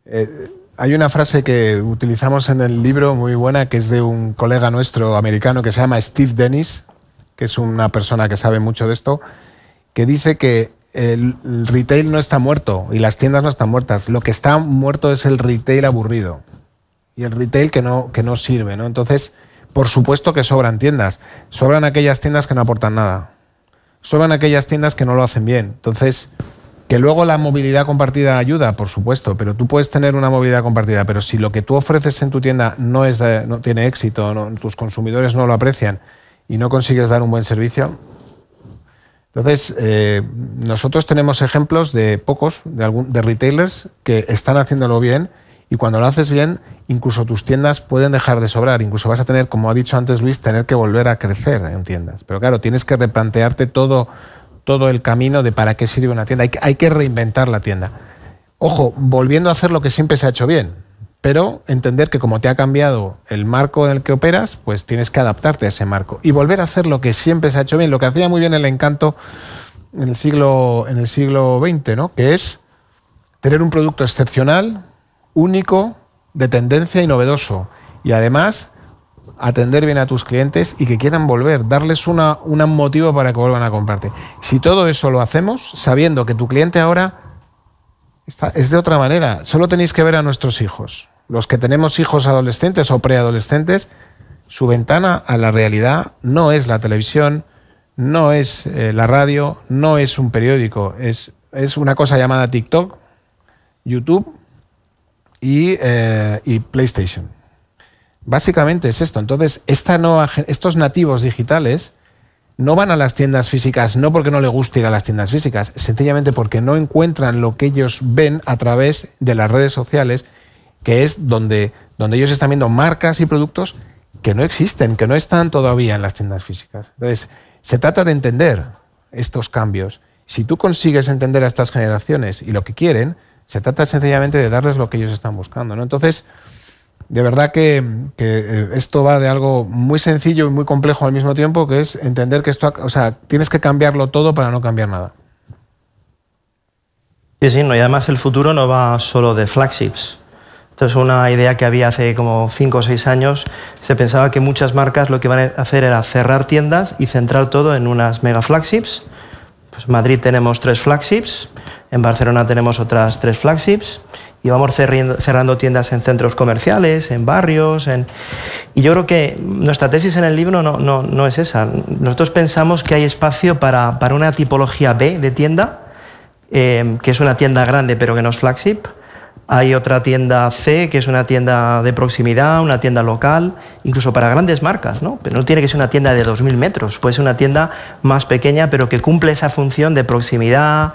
Eh, hay una frase que utilizamos en el libro muy buena que es de un colega nuestro americano que se llama Steve Dennis, que es una persona que sabe mucho de esto, que dice que el retail no está muerto y las tiendas no están muertas. Lo que está muerto es el retail aburrido y el retail que no, que no sirve, ¿no? Entonces, por supuesto que sobran tiendas. Sobran aquellas tiendas que no aportan nada. Sobran aquellas tiendas que no lo hacen bien. Entonces, que luego la movilidad compartida ayuda, por supuesto, pero tú puedes tener una movilidad compartida, pero si lo que tú ofreces en tu tienda no, es no tiene éxito, tus consumidores no lo aprecian y no consigues dar un buen servicio. Entonces, eh, nosotros tenemos ejemplos de pocos, de, algún, de retailers que están haciéndolo bien, y cuando lo haces bien, incluso tus tiendas pueden dejar de sobrar, incluso vas a tener, como ha dicho antes Luis, tener que volver a crecer en tiendas. Pero claro, tienes que replantearte todo, todo el camino de para qué sirve una tienda. Hay que, hay que reinventar la tienda. Ojo, volviendo a hacer lo que siempre se ha hecho bien, pero entender que como te ha cambiado el marco en el que operas, pues tienes que adaptarte a ese marco y volver a hacer lo que siempre se ha hecho bien, lo que hacía muy bien el encanto en el siglo, en el siglo XX, ¿no? que es tener un producto excepcional, único, de tendencia y novedoso. Y además, atender bien a tus clientes y que quieran volver, darles una, un motivo para que vuelvan a comprarte. Si todo eso lo hacemos sabiendo que tu cliente ahora está, es de otra manera, solo tenéis que ver a nuestros hijos. Los que tenemos hijos adolescentes o preadolescentes, su ventana a la realidad no es la televisión, no es eh, la radio, no es un periódico, es, es una cosa llamada TikTok, YouTube eh, y, PlayStation. Básicamente es esto. Entonces, estos nativos digitales no van a las tiendas físicas, no porque no les guste ir a las tiendas físicas, sencillamente porque no encuentran lo que ellos ven a través de las redes sociales, que es donde, donde ellos están viendo marcas y productos que no existen, que no están todavía en las tiendas físicas. Entonces, se trata de entender estos cambios. Si tú consigues entender a estas generaciones y lo que quieren, se trata sencillamente de darles lo que ellos están buscando. ¿no? Entonces, de verdad que, eh, esto va de algo muy sencillo y muy complejo al mismo tiempo, que es entender que esto, o sea, tienes que cambiarlo todo para no cambiar nada. Sí, sí, no, y además el futuro no va solo de flagships. Entonces, una idea que había hace como 5 o 6 años. Se pensaba que muchas marcas lo que iban a hacer era cerrar tiendas y centrar todo en unas mega flagships. Pues en Madrid tenemos tres flagships, en Barcelona tenemos otras tres flagships y vamos cerrando tiendas en centros comerciales, en barrios. Y yo creo que nuestra tesis en el libro no, es esa. Nosotros pensamos que hay espacio para, una tipología B de tienda, em, que es una tienda grande pero que no es flagship. Hay otra tienda C, que es una tienda de proximidad, una tienda local, incluso para grandes marcas, ¿no? Pero no tiene que ser una tienda de 2.000 metros, puede ser una tienda más pequeña, pero que cumple esa función de proximidad,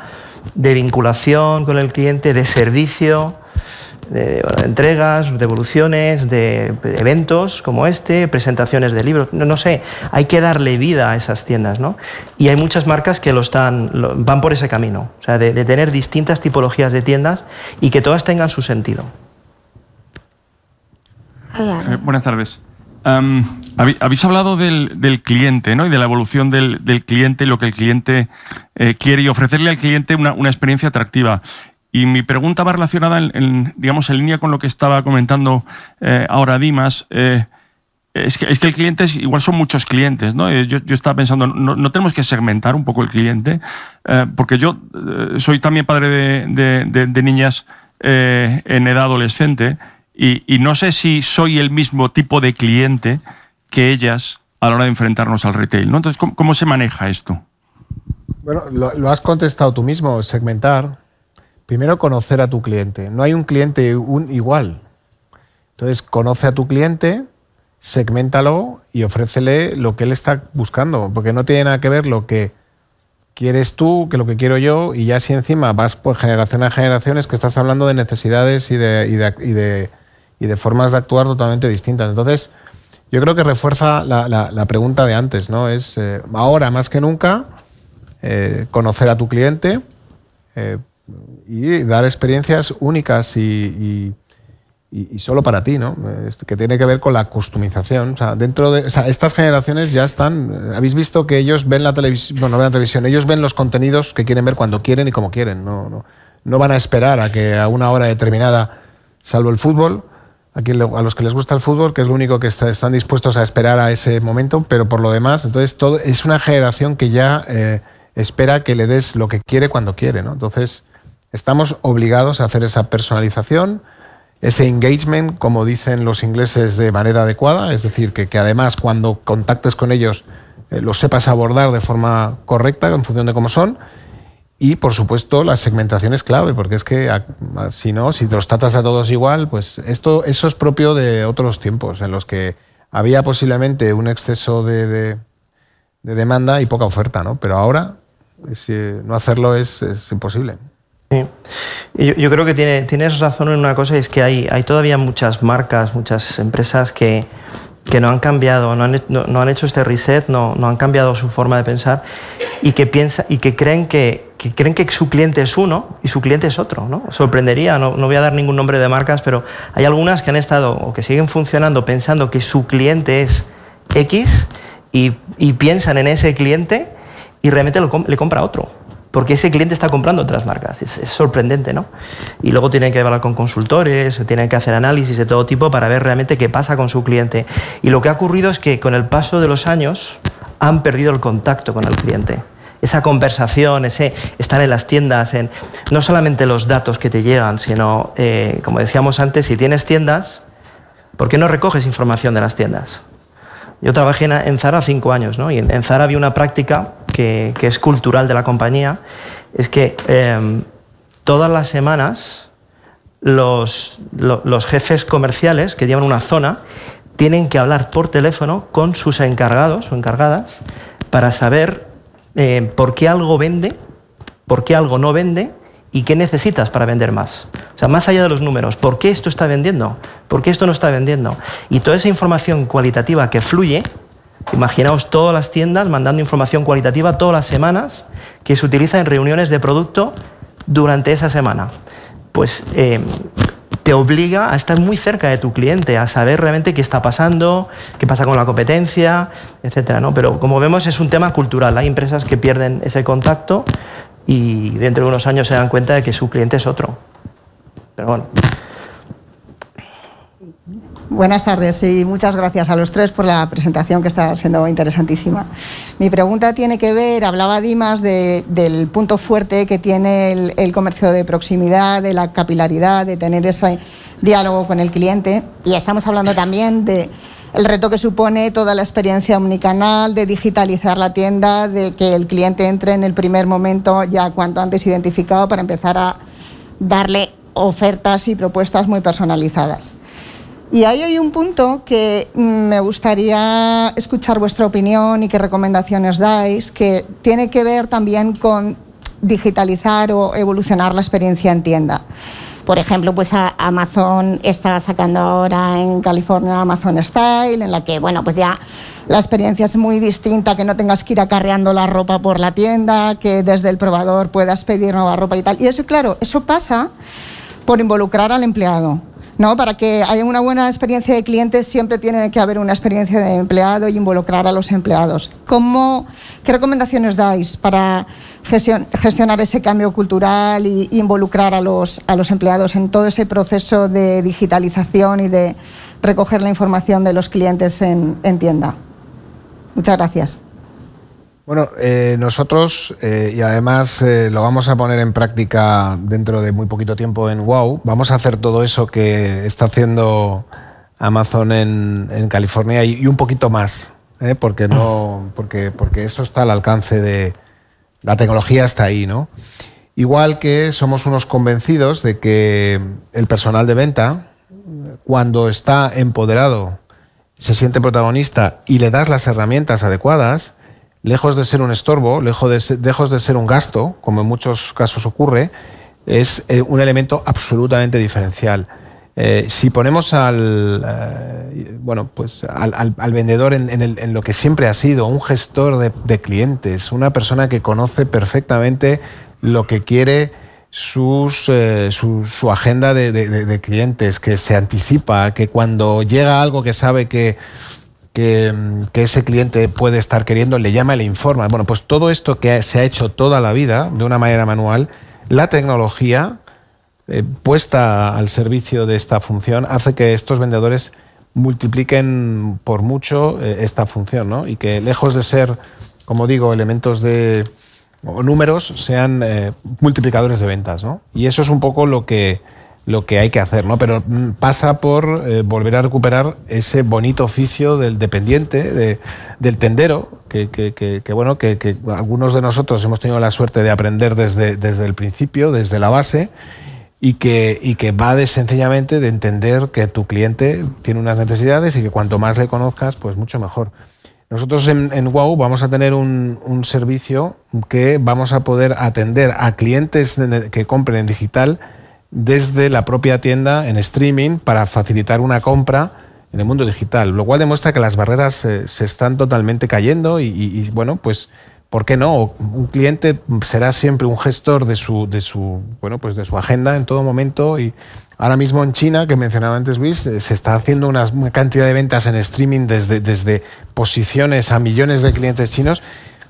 de vinculación con el cliente, de servicio, de, entregas, de entregas, devoluciones, de eventos como este, presentaciones de libros, no, sé, hay que darle vida a esas tiendas, ¿no? Y hay muchas marcas que lo están, van por ese camino, o sea, de, tener distintas tipologías de tiendas y que todas tengan su sentido. Eh, buenas tardes habéis hablado del, cliente ¿no? y de la evolución del, cliente y lo que el cliente eh, quiere y ofrecerle al cliente una, experiencia atractiva. Y mi pregunta va relacionada, en, digamos, en línea con lo que estaba comentando eh, ahora Dimas. Eh, es, que, el cliente, igual son muchos clientes, ¿no? Yo, estaba pensando, no, tenemos que segmentar un poco el cliente? porque yo soy también padre de niñas en edad adolescente y, no sé si soy el mismo tipo de cliente que ellas a la hora de enfrentarnos al retail. Entonces, ¿cómo, se maneja esto? Bueno, lo, has contestado tú mismo, segmentar. Primero conocer a tu cliente. No hay un cliente igual. Entonces, conoce a tu cliente, segmentalo y ofrécele lo que él está buscando, porque no tiene nada que ver lo que quieres tú que lo que quiero yo, y ya si encima vas por generación a generación es que estás hablando de necesidades y de y de formas de actuar totalmente distintas. Entonces, yo creo que refuerza la, pregunta de antes, ¿no? Es eh, ahora más que nunca eh, conocer a tu cliente eh, y dar experiencias únicas y, solo para ti, ¿no? que tiene que ver con la customización. dentro de estas generaciones ya están. Habéis visto que ellos ven la televisión, bueno, ven la televisión, ellos ven los contenidos que quieren ver cuando quieren y como quieren. No, no van a esperar a que a una hora determinada, salvo el fútbol a los que les gusta el fútbol, que es lo único que están dispuestos a esperar a ese momento, pero por lo demás, entonces todo, es una generación que ya eh, espera que le des lo que quiere cuando quiere, Entonces estamos obligados a hacer esa personalización, ese engagement, como dicen los ingleses, de manera adecuada, es decir, que, además cuando contactes con ellos lo eh, los sepas abordar de forma correcta en función de cómo son y por supuesto, la segmentación es clave, porque es que si no, si te los tratas a todos igual, pues esto, eso es propio de otros tiempos, en los que había posiblemente un exceso de, demanda y poca oferta, ¿no? Pero ahora si eh, no hacerlo es, imposible. Sí. Yo, creo que tiene, tienes razón en una cosa, y es que hay, hay todavía muchas marcas, muchas empresas que, que no han cambiado, no han, hecho este reset, no, no, han cambiado su forma de pensar y que, piensa, y que creen que, creen que su cliente es uno y su cliente es otro. ¿no? Sorprendería, no, voy a dar ningún nombre de marcas, pero hay algunas que han estado o que siguen funcionando pensando que su cliente es X y, piensan en ese cliente y realmente le compra otro porque ese cliente está comprando otras marcas. Es, sorprendente, ¿no? Y luego tienen que hablar con consultores, tienen que hacer análisis de todo tipo para ver realmente qué pasa con su cliente. Y lo que ha ocurrido es que con el paso de los años han perdido el contacto con el cliente. Esa conversación, ese estar en las tiendas, en no solamente los datos que te llegan, sino, eh, como decíamos antes, si tienes tiendas, ¿por qué no recoges información de las tiendas? Yo trabajé en Zara cinco años, ¿no? Y en Zara había una práctica que, es cultural de la compañía, es que em, todas las semanas los, jefes comerciales que llevan una zona tienen que hablar por teléfono con sus encargados o encargadas para saber eh, por qué algo vende, por qué algo no vende y qué necesitas para vender más. O sea, más allá de los números, ¿por qué esto está vendiendo? ¿Por qué esto no está vendiendo? Y toda esa información cualitativa que fluye, imaginaos todas las tiendas mandando información cualitativa todas las semanas que se utiliza en reuniones de producto durante esa semana. Pues em, te obliga a estar muy cerca de tu cliente, a saber realmente qué está pasando, qué pasa con la competencia, etc. Pero como vemos es un tema cultural. Hay empresas que pierden ese contacto y dentro de unos años se dan cuenta de que su cliente es otro. Buenas tardes y muchas gracias a los tres por la presentación que está siendo interesantísima. Mi pregunta tiene que ver, hablaba Dimas del punto fuerte que tiene el, comercio de proximidad, de la capilaridad, de tener ese diálogo con el cliente y estamos hablando también de el reto que supone toda la experiencia omnicanal, de digitalizar la tienda, de que el cliente entre en el primer momento ya cuanto antes identificado para empezar a darle ofertas y propuestas muy personalizadas. Y ahí hay un punto que me gustaría escuchar vuestra opinión y qué recomendaciones dais, que tiene que ver también con digitalizar o evolucionar la experiencia en tienda. Por ejemplo, pues Amazon está sacando ahora en California Amazon Style, en la que, bueno, pues ya la experiencia es muy distinta, que no tengas que ir acarreando la ropa por la tienda, que desde el probador puedas pedir nueva ropa y tal. Y eso, claro, eso pasa por involucrar al empleado. ¿no? Para que haya una buena experiencia de clientes siempre tiene que haber una experiencia de empleado y involucrar a los empleados. ¿Cómo, ¿Qué recomendaciones dais para gestionar ese cambio cultural y involucrar a los, a los empleados en todo ese proceso de digitalización y de recoger la información de los clientes en, en tienda? Muchas gracias. Bueno, eh, nosotros, eh, y además eh, lo vamos a poner en práctica dentro de muy poquito tiempo en WOW, vamos a hacer todo eso que está haciendo Amazon en, California y, un poquito más, porque, no, porque, porque eso está al alcance de... La tecnología está ahí, ¿no? Igual que somos unos convencidos de que el personal de venta, cuando está empoderado, se siente protagonista y le das las herramientas adecuadas, lejos de ser un estorbo, lejos de, lejos de ser un gasto, como en muchos casos ocurre, es eh, un elemento absolutamente diferencial. Eh, si ponemos al, eh, bueno, pues al, vendedor en, lo que siempre ha sido, un gestor de, clientes, una persona que conoce perfectamente lo que quiere su, agenda de clientes, que se anticipa, que cuando llega algo que sabe que que, ese cliente puede estar queriendo, le llama y le informa. Bueno, pues todo esto que se ha hecho toda la vida de una manera manual, la tecnología eh, puesta al servicio de esta función hace que estos vendedores multipliquen por mucho eh, esta función, ¿no? Y que lejos de ser, como digo, elementos de o números sean eh, multiplicadores de ventas, ¿no? Y eso es un poco lo que lo que hay que hacer, ¿no? Pero mm, pasa por eh, volver a recuperar ese bonito oficio del dependiente, del tendero, que, bueno, que, algunos de nosotros hemos tenido la suerte de aprender desde, desde el principio, desde la base, y que, y que va de sencillamente de entender que tu cliente tiene unas necesidades y que cuanto más le conozcas, pues mucho mejor. Nosotros en, en WOW vamos a tener un, un servicio que vamos a poder atender a clientes que compren en digital desde la propia tienda en streaming para facilitar una compra en el mundo digital, lo cual demuestra que las barreras eh, se, están totalmente cayendo y, bueno, pues, ¿por qué no? Un cliente será siempre un gestor de su, de su, bueno, pues de su agenda en todo momento y ahora mismo en China, que mencionaba antes Luis, eh, se está haciendo una, cantidad de ventas en streaming desde, desde posiciones a millones de clientes chinos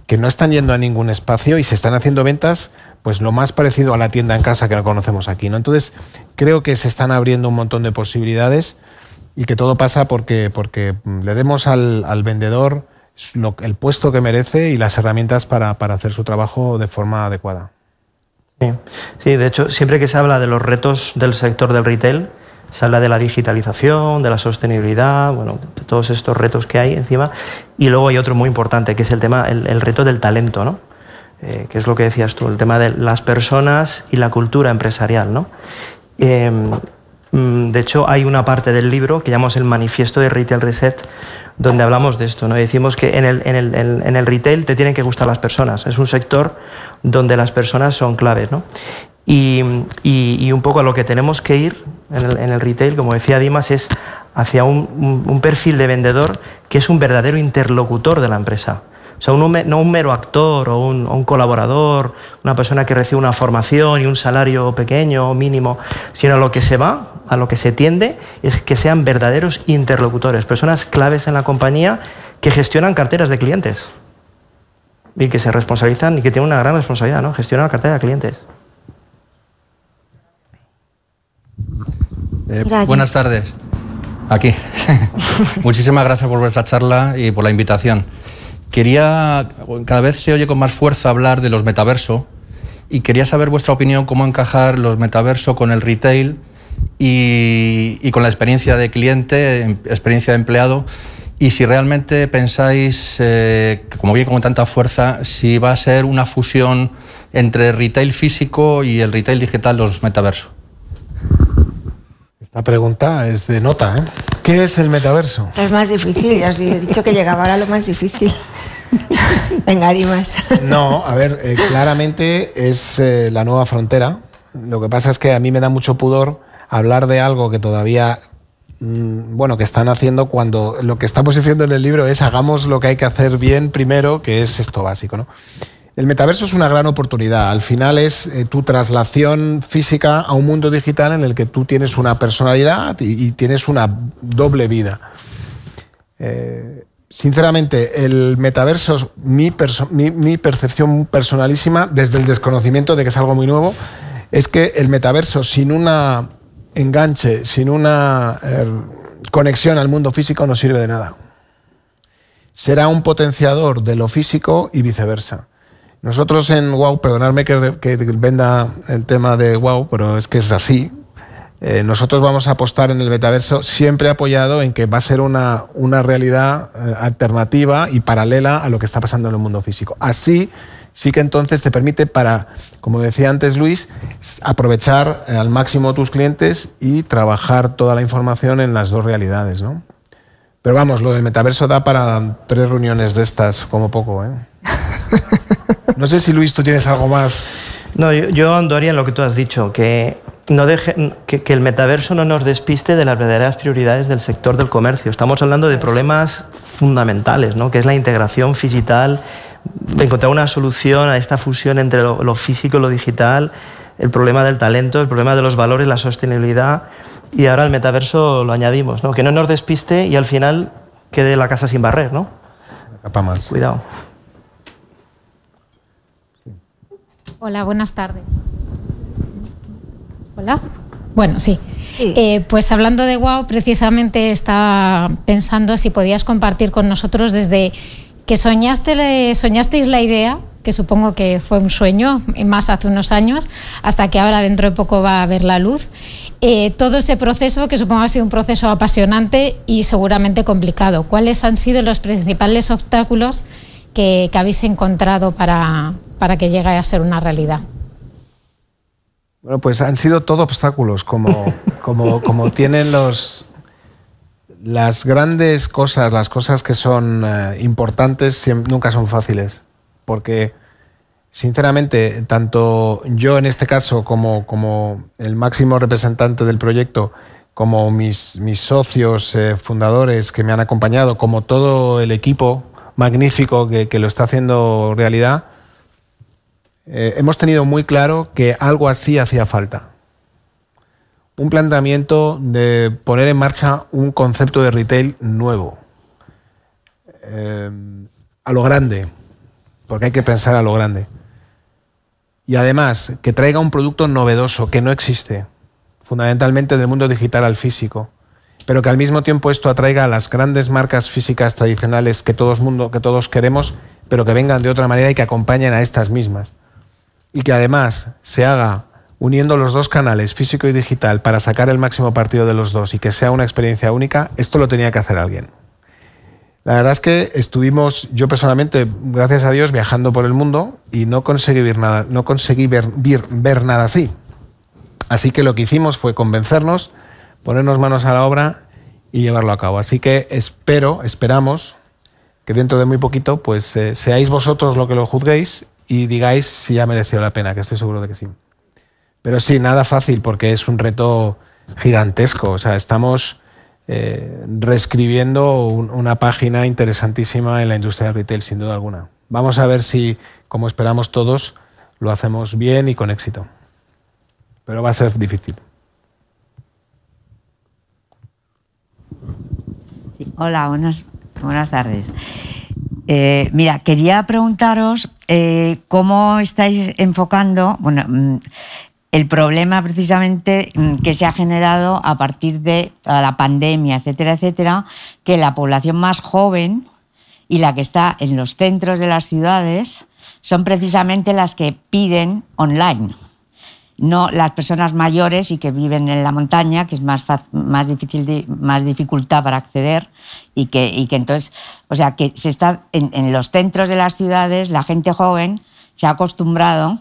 que no están yendo a ningún espacio y se están haciendo ventas pues lo más parecido a la tienda en casa que la conocemos aquí. ¿no? Entonces, creo que se están abriendo un montón de posibilidades y que todo pasa porque, porque mm, le demos al, vendedor el puesto que merece y las herramientas para, hacer su trabajo de forma adecuada. Sí. de hecho, siempre que se habla de los retos del sector del retail, se habla de la digitalización, de la sostenibilidad, bueno, de todos estos retos que hay encima. Y luego hay otro muy importante, que es el tema, el reto del talento, ¿no? Eh, que es lo que decías tú, el tema de las personas y la cultura empresarial. Em, mm, de hecho, hay una parte del libro que llamamos el Manifiesto de Retail Reset, donde hablamos de esto. ¿no? decimos que en el, retail te tienen que gustar las personas. Es un sector donde las personas son claves. Y, un poco a lo que tenemos que ir en el, retail, como decía Dimas, es hacia un, perfil de vendedor que es un verdadero interlocutor de la empresa. O sea, no un mero actor o un, colaborador, una persona que recibe una formación y un salario pequeño o mínimo, sino a lo que se va, a lo que se tiende, es que sean verdaderos interlocutores, personas claves en la compañía que gestionan carteras de clientes y que se responsabilizan y que tienen una gran responsabilidad, ¿no? Gestionan la cartera de clientes. Eh, buenas tardes. Aquí. Muchísimas gracias por vuestra charla y por la invitación. Quería, cada vez se oye con más fuerza hablar de los metaverso, y quería saber vuestra opinión cómo encajar los metaverso con el retail y, con la experiencia de cliente, em, experiencia de empleado. Y si realmente pensáis, eh, como viene con tanta fuerza, si va a ser una fusión entre retail físico y el retail digital, los metaverso. Esta pregunta es de nota, ¿eh? ¿Qué es el metaverso? Es más difícil, ya os he dicho que llegaba a lo más difícil. Venga, más. No, a ver, eh, claramente es eh, la nueva frontera. Lo que pasa es que a mí me da mucho pudor hablar de algo que todavía mm, bueno, que están haciendo cuando lo que estamos diciendo en el libro es hagamos lo que hay que hacer bien primero, que es esto básico, ¿no? El metaverso es una gran oportunidad. Al final es eh, tu traslación física a un mundo digital en el que tú tienes una personalidad y, tienes una doble vida. Eh, sinceramente, el metaverso mi, percepción personalísima, desde el desconocimiento de que es algo muy nuevo, es que el metaverso sin una enganche, sin una eh, conexión al mundo físico no sirve de nada. Será un potenciador de lo físico y viceversa. Nosotros en WOW, perdonadme que, venda el tema de WOW, pero es que es así. Eh, nosotros vamos a apostar en el metaverso siempre apoyado en que va a ser una, una realidad eh, alternativa y paralela a lo que está pasando en el mundo físico. Así sí que entonces te permite para, como decía antes Luis, aprovechar eh, al máximo tus clientes y trabajar toda la información en las dos realidades, ¿no? Pero vamos, lo del metaverso da para tres reuniones de estas, como poco, ¿eh? no sé si Luis, tú tienes algo más. No, yo, andaría en lo que tú has dicho, que, no que, el metaverso no nos despiste de las verdaderas prioridades del sector del comercio. Estamos hablando de problemas fundamentales, ¿no? que es la integración digital, encontrar una solución a esta fusión entre lo, físico y lo digital, el problema del talento, el problema de los valores, la sostenibilidad. Y ahora el metaverso lo añadimos, ¿no? que no nos despiste y al final quede la casa sin barrer. ¿no? Cuidado. Hola, buenas tardes. Hola. Bueno, sí. Eh, pues hablando de WOW, precisamente estaba pensando si podías compartir con nosotros desde que soñaste, soñasteis la idea, que supongo que fue un sueño, más hace unos años, hasta que ahora dentro de poco va a ver la luz. Eh, todo ese proceso, que supongo ha sido un proceso apasionante y seguramente complicado, ¿cuáles han sido los principales obstáculos? que, habéis encontrado para, que llegue a ser una realidad? Bueno, pues han sido todo obstáculos, como, como, tienen los, las grandes cosas, las cosas que son eh, importantes, nunca son fáciles. Porque, sinceramente, tanto yo en este caso como, como el máximo representante del proyecto, como mis, mis socios eh, fundadores que me han acompañado, como todo el equipo, magnífico que, lo está haciendo realidad, eh, hemos tenido muy claro que algo así hacía falta. Un planteamiento de poner en marcha un concepto de retail nuevo, eh, a lo grande, porque hay que pensar a lo grande. Y además, que traiga un producto novedoso que no existe, fundamentalmente del mundo digital al físico pero que al mismo tiempo esto atraiga a las grandes marcas físicas tradicionales que todos, mundo, que todos queremos, pero que vengan de otra manera y que acompañen a estas mismas. Y que además se haga uniendo los dos canales, físico y digital, para sacar el máximo partido de los dos y que sea una experiencia única, esto lo tenía que hacer alguien. La verdad es que estuvimos, yo personalmente, gracias a Dios, viajando por el mundo y no conseguí ver nada así. Así que lo que hicimos fue convencernos ponernos manos a la obra y llevarlo a cabo. Así que espero, esperamos que dentro de muy poquito pues eh, seáis vosotros lo que lo juzguéis y digáis si ya mereció la pena, que estoy seguro de que sí. Pero sí, nada fácil porque es un reto gigantesco. O sea, estamos eh, reescribiendo una página interesantísima en la industria del retail, sin duda alguna. Vamos a ver si, como esperamos todos, lo hacemos bien y con éxito. Pero va a ser difícil. Hola, buenas, tardes. Eh, mira, quería preguntaros eh, cómo estáis enfocando mm, el problema precisamente mm, que se ha generado a partir de la pandemia, etcétera, etcétera, que la población más joven y la que está en los centros de las ciudades son precisamente las que piden online no las personas mayores y que viven en la montaña, que es más, más, difícil, más dificultad para acceder y que, que entonces, o sea, que se está en, los centros de las ciudades, la gente joven se ha acostumbrado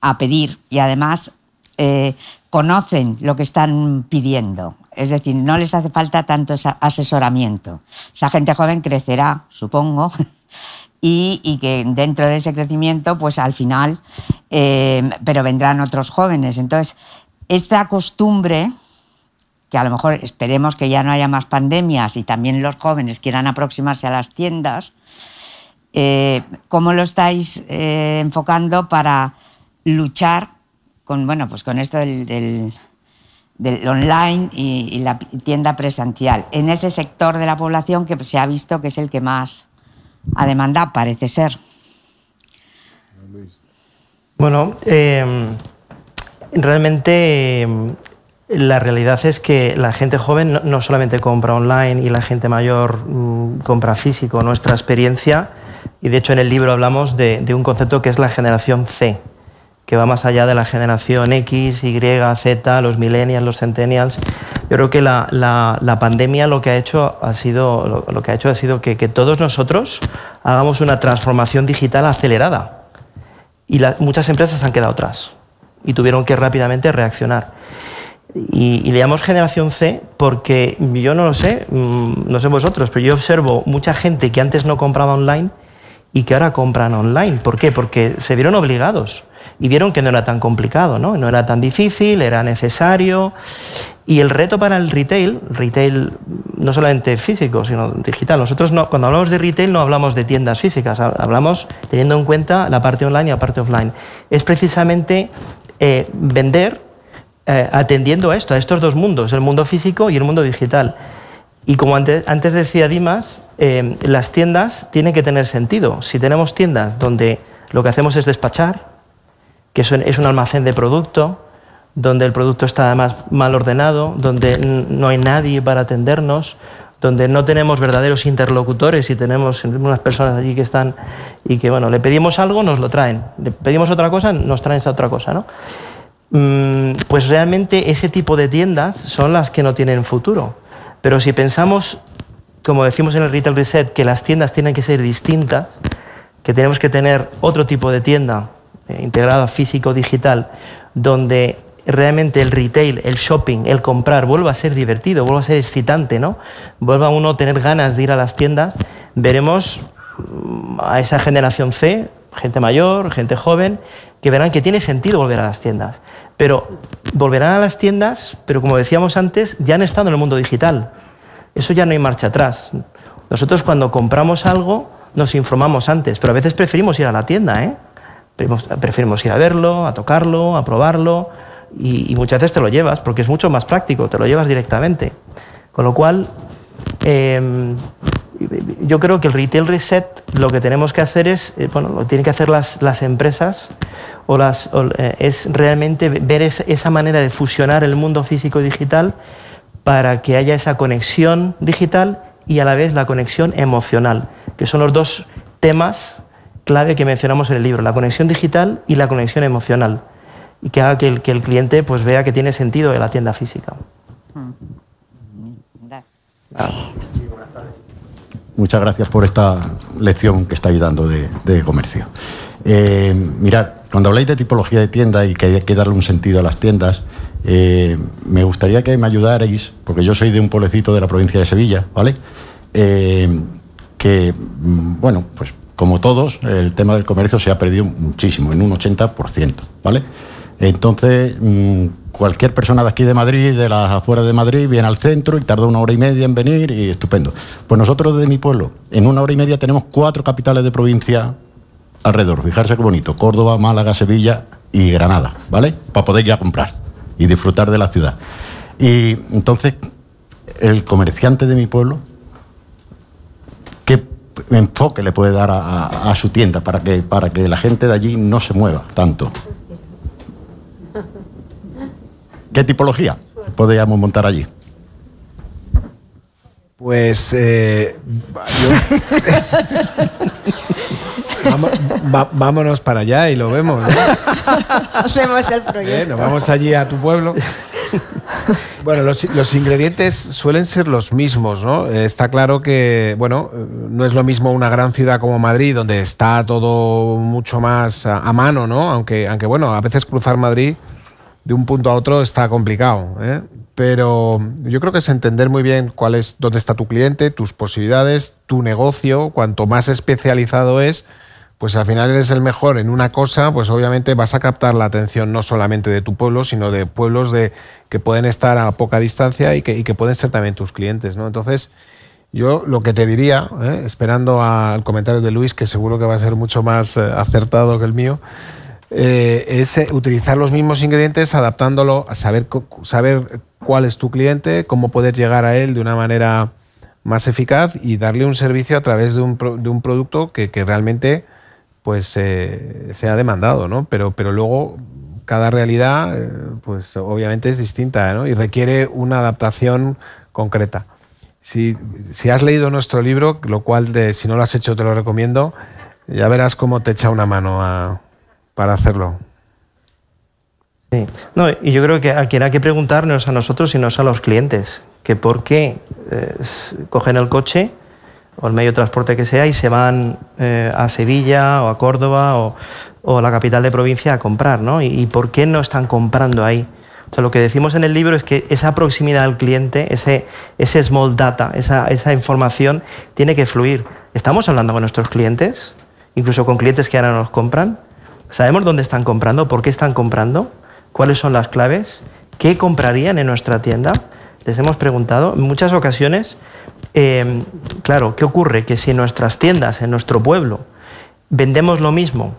a pedir y además eh, conocen lo que están pidiendo. Es decir, no les hace falta tanto asesoramiento. Esa gente joven crecerá, supongo, y, que dentro de ese crecimiento, pues al final, eh, pero vendrán otros jóvenes. Entonces, esta costumbre, que a lo mejor esperemos que ya no haya más pandemias y también los jóvenes quieran aproximarse a las tiendas, eh, ¿cómo lo estáis eh, enfocando para luchar con, bueno, pues con esto del, online y, la tienda presencial, en ese sector de la población que se ha visto que es el que más a demanda parece ser. Bueno, em, realmente em, la realidad es que la gente joven no solamente compra online y la gente mayor mm, compra físico. Nuestra experiencia, y de hecho en el libro hablamos de, de un concepto que es la generación C, que va más allá de la generación X, Y, Z, los millennials, los centennials creo que la, pandemia lo que ha hecho ha sido, lo, que, ha hecho ha sido que, todos nosotros hagamos una transformación digital acelerada. Y muchas empresas han quedado atrás y tuvieron que rápidamente reaccionar. Y, le llamamos generación C porque yo no lo sé, mm, no sé vosotros, pero yo observo mucha gente que antes no compraba online y que ahora compran online. ¿Por qué? Porque se vieron obligados y vieron que no era tan complicado, no, no era tan difícil, era necesario y el reto para el retail, retail no solamente físico, sino digital. Nosotros cuando hablamos de retail no hablamos de tiendas físicas, hablamos teniendo en cuenta la parte online y la parte offline. Es precisamente eh, vender eh, atendiendo a esto, a estos dos mundos, el mundo físico y el mundo digital. Y como antes, decía Dimas, eh, las tiendas tienen que tener sentido. Si tenemos tiendas donde lo que hacemos es despachar, que es un almacén de producto, donde el producto está además mal ordenado, donde no hay nadie para atendernos, donde no tenemos verdaderos interlocutores y tenemos unas personas allí que están y que, bueno, le pedimos algo, nos lo traen, le pedimos otra cosa, nos traen esa otra cosa, ¿no? Mm, pues realmente ese tipo de tiendas son las que no tienen futuro. Pero si pensamos, como decimos en el Retail Reset, que las tiendas tienen que ser distintas, que tenemos que tener otro tipo de tienda eh, integrada físico-digital, donde realmente el retail, el shopping, el comprar vuelva a ser divertido, vuelva a ser excitante, ¿no? Vuelva uno a tener ganas de ir a las tiendas, veremos mm, a esa generación C, gente mayor, gente joven, que verán que tiene sentido volver a las tiendas. Pero volverán a las tiendas, pero como decíamos antes, ya han estado en el mundo digital. Eso ya no hay marcha atrás. Nosotros cuando compramos algo nos informamos antes, pero a veces preferimos ir a la tienda, ¿eh? Preferimos ir a verlo, a tocarlo, a probarlo, y, muchas veces te lo llevas porque es mucho más práctico, te lo llevas directamente. Con lo cual, em, yo creo que el retail reset lo que tenemos que hacer es, eh, bueno, lo tienen que hacer las, las empresas, o eh, es realmente ver esa manera de fusionar el mundo físico y digital para que haya esa conexión digital y a la vez la conexión emocional, que son los dos temas clave que mencionamos en el libro, la conexión digital y la conexión emocional y que haga que el, cliente pues, vea que tiene sentido en la tienda física. Mm, Muchas gracias por esta lección que estáis dando de, comercio. Eh, mirad, cuando habláis de tipología de tienda y que hay que darle un sentido a las tiendas, eh, me gustaría que me ayudarais, porque yo soy de un pueblecito de la provincia de Sevilla, ¿vale? Eh, que, mm, bueno, pues como todos, el tema del comercio se ha perdido muchísimo, en un 80%, ¿vale? Entonces, mm, cualquier persona de aquí de Madrid, de las afueras de Madrid, viene al centro y tarda una hora y media en venir y estupendo. Pues nosotros de mi pueblo, en una hora y media tenemos cuatro capitales de provincia alrededor. Fijarse qué bonito. Córdoba, Málaga, Sevilla y Granada, ¿vale? Para poder ir a comprar y disfrutar de la ciudad. Y entonces, el comerciante de mi pueblo, ¿qué enfoque le puede dar a, su tienda para que, para que la gente de allí no se mueva tanto? ¿Qué tipología podríamos montar allí? Pues eh, vámonos para allá y lo vemos. Hacemos el proyecto. vamos allí a tu pueblo. Bueno, los, ingredientes suelen ser los mismos, ¿no? Está claro que, bueno, no es lo mismo una gran ciudad como Madrid, donde está todo mucho más a, mano, ¿no? Aunque, aunque, bueno, a veces cruzar Madrid de un punto a otro está complicado. ¿eh? Pero yo creo que es entender muy bien cuál es, dónde está tu cliente, tus posibilidades, tu negocio. Cuanto más especializado es, pues al final eres el mejor en una cosa, pues obviamente vas a captar la atención no solamente de tu pueblo, sino de pueblos de, que pueden estar a poca distancia y que, pueden ser también tus clientes. Entonces, yo lo que te diría, ¿eh? esperando al comentario de Luis, que seguro que va a ser mucho más eh, acertado que el mío, eh, es eh, utilizar los mismos ingredientes, adaptándolo a saber, saber cuál es tu cliente, cómo poder llegar a él de una manera más eficaz y darle un servicio a través de un, de un producto que, realmente pues, eh, sea demandado, ¿no? Pero, pero luego cada realidad, eh, pues obviamente es distinta ¿no? y requiere una adaptación concreta. Si, si, has leído nuestro libro, lo cual de, si no lo has hecho te lo recomiendo, ya verás cómo te echa una mano a, para hacerlo. y yo creo que a quien hay que preguntarnos a nosotros y no a los clientes, que por qué eh, cogen el coche o el medio de transporte que sea y se van eh, a Sevilla o a Córdoba o, a la capital de provincia a comprar, ¿no? Y, por qué no están comprando ahí. O lo que decimos en el libro es que esa proximidad al cliente, ese, small data, esa, información, tiene que fluir. ¿Estamos hablando con nuestros clientes? Incluso con clientes que ahora nos compran. ¿Sabemos dónde están comprando? ¿Por qué están comprando? ¿Cuáles son las claves? ¿Qué comprarían en nuestra tienda? Les hemos preguntado en muchas ocasiones, em, claro, ¿qué ocurre? Que si en nuestras tiendas, en nuestro pueblo, vendemos lo mismo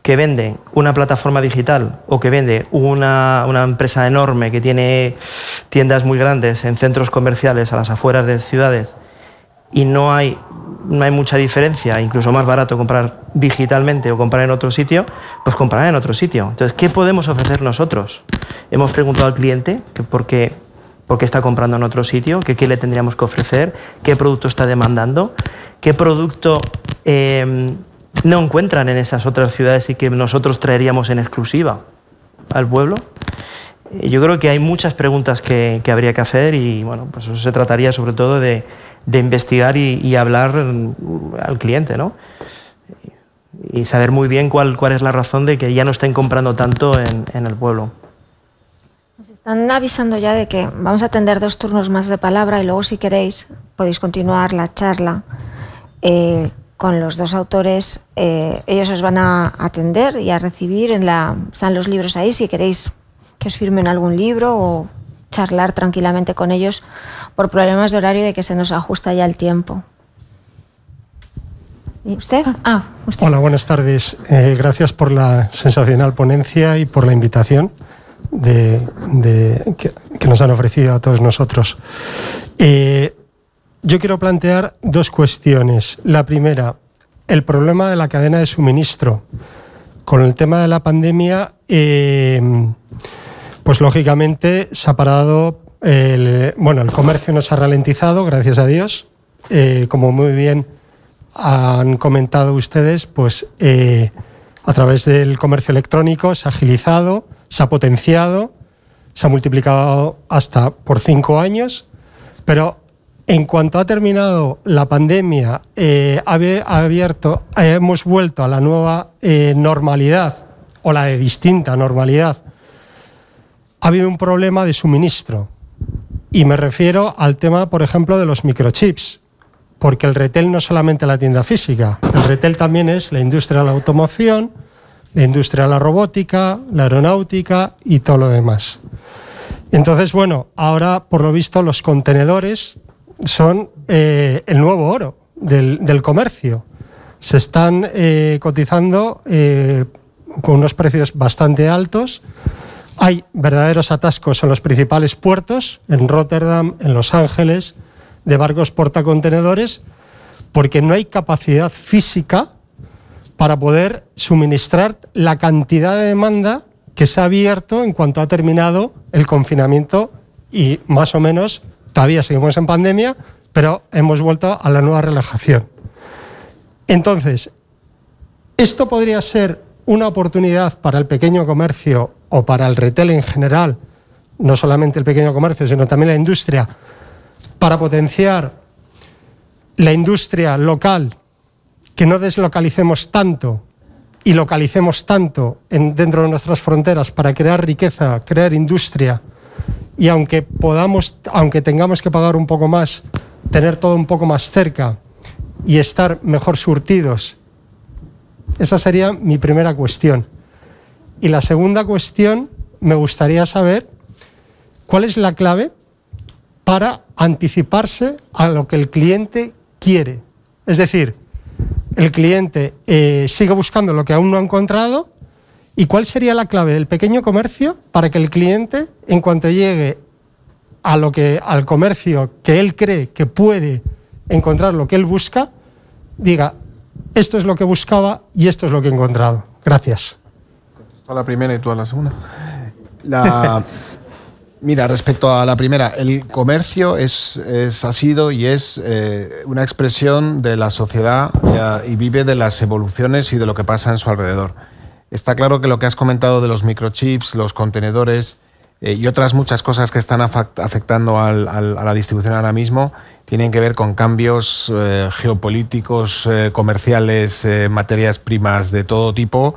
que vende una plataforma digital o que vende una, una, empresa enorme que tiene tiendas muy grandes en centros comerciales a las afueras de ciudades, y no hay, no hay mucha diferencia, incluso más barato comprar digitalmente o comprar en otro sitio, pues comprar en otro sitio. Entonces, ¿qué podemos ofrecer nosotros? Hemos preguntado al cliente que por qué, por qué está comprando en otro sitio, que qué le tendríamos que ofrecer, qué producto está demandando, qué producto em, no encuentran en esas otras ciudades y que nosotros traeríamos en exclusiva al pueblo. Eh, yo creo que hay muchas preguntas que, que habría que hacer y bueno, pues eso se trataría sobre todo de de investigar y, hablar mm, al cliente, ¿no? Y saber muy bien cuál, cuál es la razón de que ya no estén comprando tanto en, el pueblo. Nos están avisando ya de que vamos a atender dos turnos más de palabra y luego, si queréis, podéis continuar la charla eh, con los dos autores. Eh, ellos os van a atender y a recibir. En la, están los libros ahí, si queréis que os firmen algún libro o charlar tranquilamente con ellos por problemas de horario y de que se nos ajusta ya el tiempo. ¿Usted? Ah, ah, usted. Hola, buenas tardes. Eh, gracias por la sensacional ponencia y por la invitación que, nos han ofrecido a todos nosotros. Eh, yo quiero plantear dos cuestiones. La primera, el problema de la cadena de suministro. Con el tema de la pandemia, eh, pues lógicamente se ha parado, el, bueno, el comercio nos ha ralentizado, gracias a Dios. Eh, como muy bien han comentado ustedes, pues eh, a través del comercio electrónico se ha agilizado, se ha potenciado, se ha multiplicado hasta por cinco años, pero en cuanto ha terminado la pandemia, eh, ha abierto, hemos vuelto a la nueva normalidad o la de distinta normalidad ha habido un problema de suministro. Y me refiero al tema, por ejemplo, de los microchips, porque el retail no es solamente la tienda física, el retail también es la industria de la automoción, la industria de la robótica, la aeronáutica y todo lo demás. Entonces, bueno, ahora por lo visto los contenedores son eh, el nuevo oro del, comercio. Se están eh, cotizando eh, con unos precios bastante altos hay verdaderos atascos en los principales puertos, en Rotterdam, en Los Ángeles, de barcos portacontenedores, porque no hay capacidad física para poder suministrar la cantidad de demanda que se ha abierto en cuanto ha terminado el confinamiento y más o menos todavía seguimos en pandemia, pero hemos vuelto a la nueva relajación. Entonces, esto podría ser una oportunidad para el pequeño comercio o para el retail en general, no solamente el pequeño comercio, sino también la industria, para potenciar la industria local, que no deslocalicemos tanto y localicemos tanto dentro de nuestras fronteras para crear riqueza, crear industria, y aunque podamos, aunque tengamos que pagar un poco más, tener todo un poco más cerca y estar mejor surtidos esa sería mi primera cuestión. Y la segunda cuestión, me gustaría saber cuál es la clave para anticiparse a lo que el cliente quiere. Es decir, el cliente eh, sigue buscando lo que aún no ha encontrado y cuál sería la clave del pequeño comercio para que el cliente, en cuanto llegue a lo que, al comercio que él cree que puede encontrar lo que él busca, diga, esto es lo que buscaba y esto es lo que he encontrado. Gracias. a la primera y tú a la segunda. mira, respecto a la primera, el comercio es, ha sido y es eh, una expresión de la sociedad ah, y vive de las evoluciones y de lo que pasa en su alrededor. Está claro que lo que has comentado de los microchips, los contenedores, eh, y otras muchas cosas que están afectando a la distribución ahora mismo tienen que ver con cambios eh, geopolíticos, eh, comerciales, materias primas de todo tipo.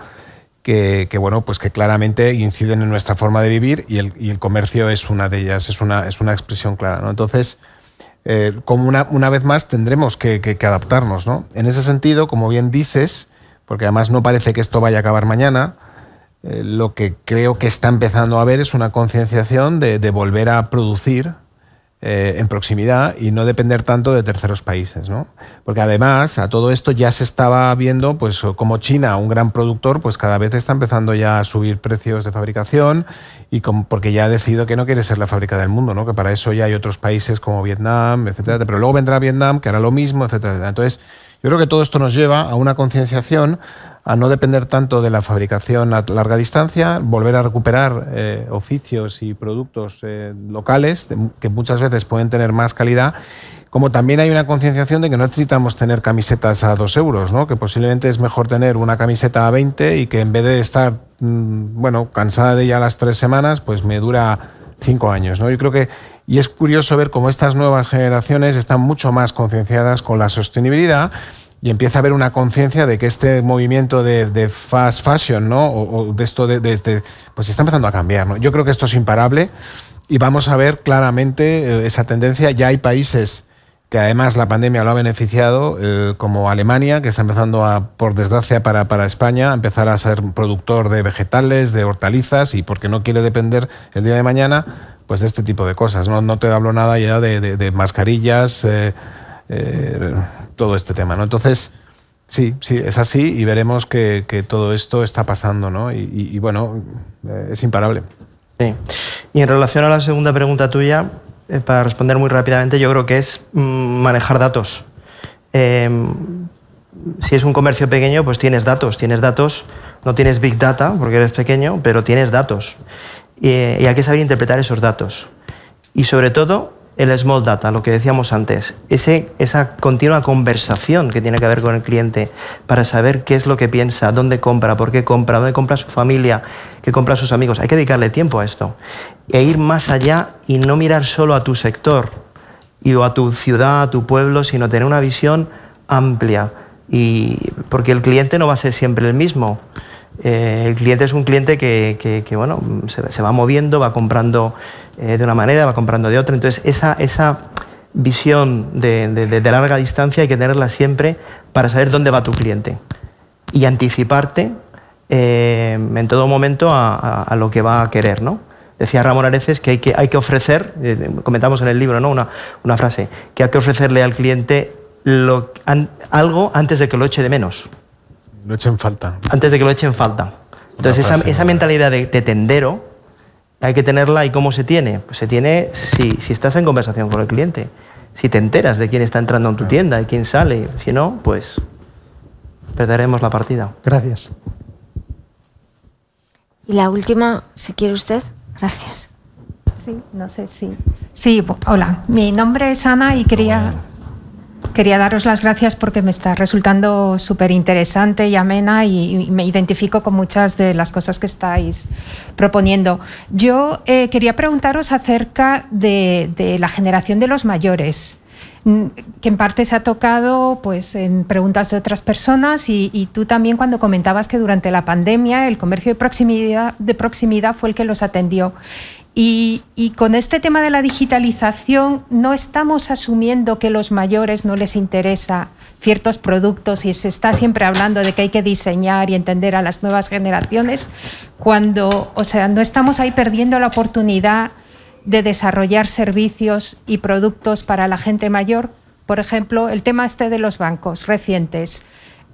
Que, bueno, pues que claramente inciden en nuestra forma de vivir y el, comercio es una de ellas, es una, es una expresión clara. Entonces, como una, una, vez más tendremos que, que, adaptarnos. ¿no? En ese sentido, como bien dices, porque además no parece que esto vaya a acabar mañana, eh, lo que creo que está empezando a haber es una concienciación de, volver a producir eh, en proximidad y no depender tanto de terceros países, ¿no? Porque además a todo esto ya se estaba viendo, pues como China, un gran productor, pues cada vez está empezando ya a subir precios de fabricación y porque ya ha decidido que no quiere ser la fábrica del mundo, ¿no? Que para eso ya hay otros países como Vietnam, etcétera, pero luego vendrá Vietnam que hará lo mismo, etc. Entonces yo creo que todo esto nos lleva a una concienciación a no depender tanto de la fabricación a larga distancia, volver a recuperar eh, oficios y productos eh, locales que muchas veces pueden tener más calidad, como también hay una concienciación de que no necesitamos tener camisetas a dos euros, ¿no? que posiblemente es mejor tener una camiseta a 20 y que en vez de estar mm, bueno, cansada de ella las tres semanas, pues me dura cinco años. ¿no? Yo creo que, y es curioso ver cómo estas nuevas generaciones están mucho más concienciadas con la sostenibilidad y empieza a haber una conciencia de que este movimiento de, fast fashion, ¿no? O, de esto de, pues está empezando a cambiar, ¿no? Yo creo que esto es imparable y vamos a ver claramente eh, esa tendencia. Ya hay países que además la pandemia lo ha beneficiado, eh, como Alemania, que está empezando a, por desgracia para, para, España, a empezar a ser productor de vegetales, de hortalizas, y porque no quiere depender el día de mañana, pues de este tipo de cosas. No, no te hablo nada ya de, de, de mascarillas. Eh, eh, todo este tema. ¿no? Entonces, sí, sí, es así y veremos que, todo esto está pasando ¿no? y, bueno, eh, es imparable. Y en relación a la segunda pregunta tuya, eh, para responder muy rápidamente, yo creo que es mm, manejar datos. Em, si es un comercio pequeño, pues tienes datos, tienes datos, no tienes big data porque eres pequeño, pero tienes datos. y hay que saber interpretar esos datos. Y sobre todo, el small data, lo que decíamos antes, ese, esa continua conversación que tiene que haber con el cliente para saber qué es lo que piensa, dónde compra, por qué compra, dónde compra su familia, qué compra sus amigos. Hay que dedicarle tiempo a esto e ir más allá y no mirar solo a tu sector o a tu ciudad, a tu pueblo, sino tener una visión amplia. porque el cliente no va a ser siempre el mismo. Eh, el cliente es un cliente que, bueno, se va moviendo, va comprando eh, de una manera, va comprando de otra. Entonces, esa, esa visión de, larga distancia hay que tenerla siempre para saber dónde va tu cliente y anticiparte eh, en todo momento a, lo que va a querer. ¿no? Decía Ramón Areces que hay que, hay que ofrecer, eh, comentamos en el libro ¿no? Una, frase, que hay que ofrecerle al cliente algo antes de que lo eche de menos. Lo echen falta. Antes de que lo echen falta. Entonces, esa, mentalidad de tendero hay que tenerla y cómo se tiene. Pues se tiene si, estás en conversación con el cliente, si te enteras de quién está entrando en tu tienda y quién sale. Si no, pues perderemos la partida. Gracias. Y la última, si quiere usted. Gracias. Sí, no sé si. Sí. sí, hola. Mi nombre es Ana y quería. Quería daros las gracias porque me está resultando súper interesante y amena y, me identifico con muchas de las cosas que estáis proponiendo. Yo eh, quería preguntaros acerca de, la generación de los mayores mm, que en parte se ha tocado pues, en preguntas de otras personas y, tú también cuando comentabas que durante la pandemia el comercio de proximidad, de proximidad fue el que los atendió. Y, con este tema de la digitalización no estamos asumiendo que los mayores no les interesa ciertos productos y se está siempre hablando de que hay que diseñar y entender a las nuevas generaciones cuando, o sea, no estamos ahí perdiendo la oportunidad de desarrollar servicios y productos para la gente mayor. Por ejemplo, el tema este de los bancos recientes.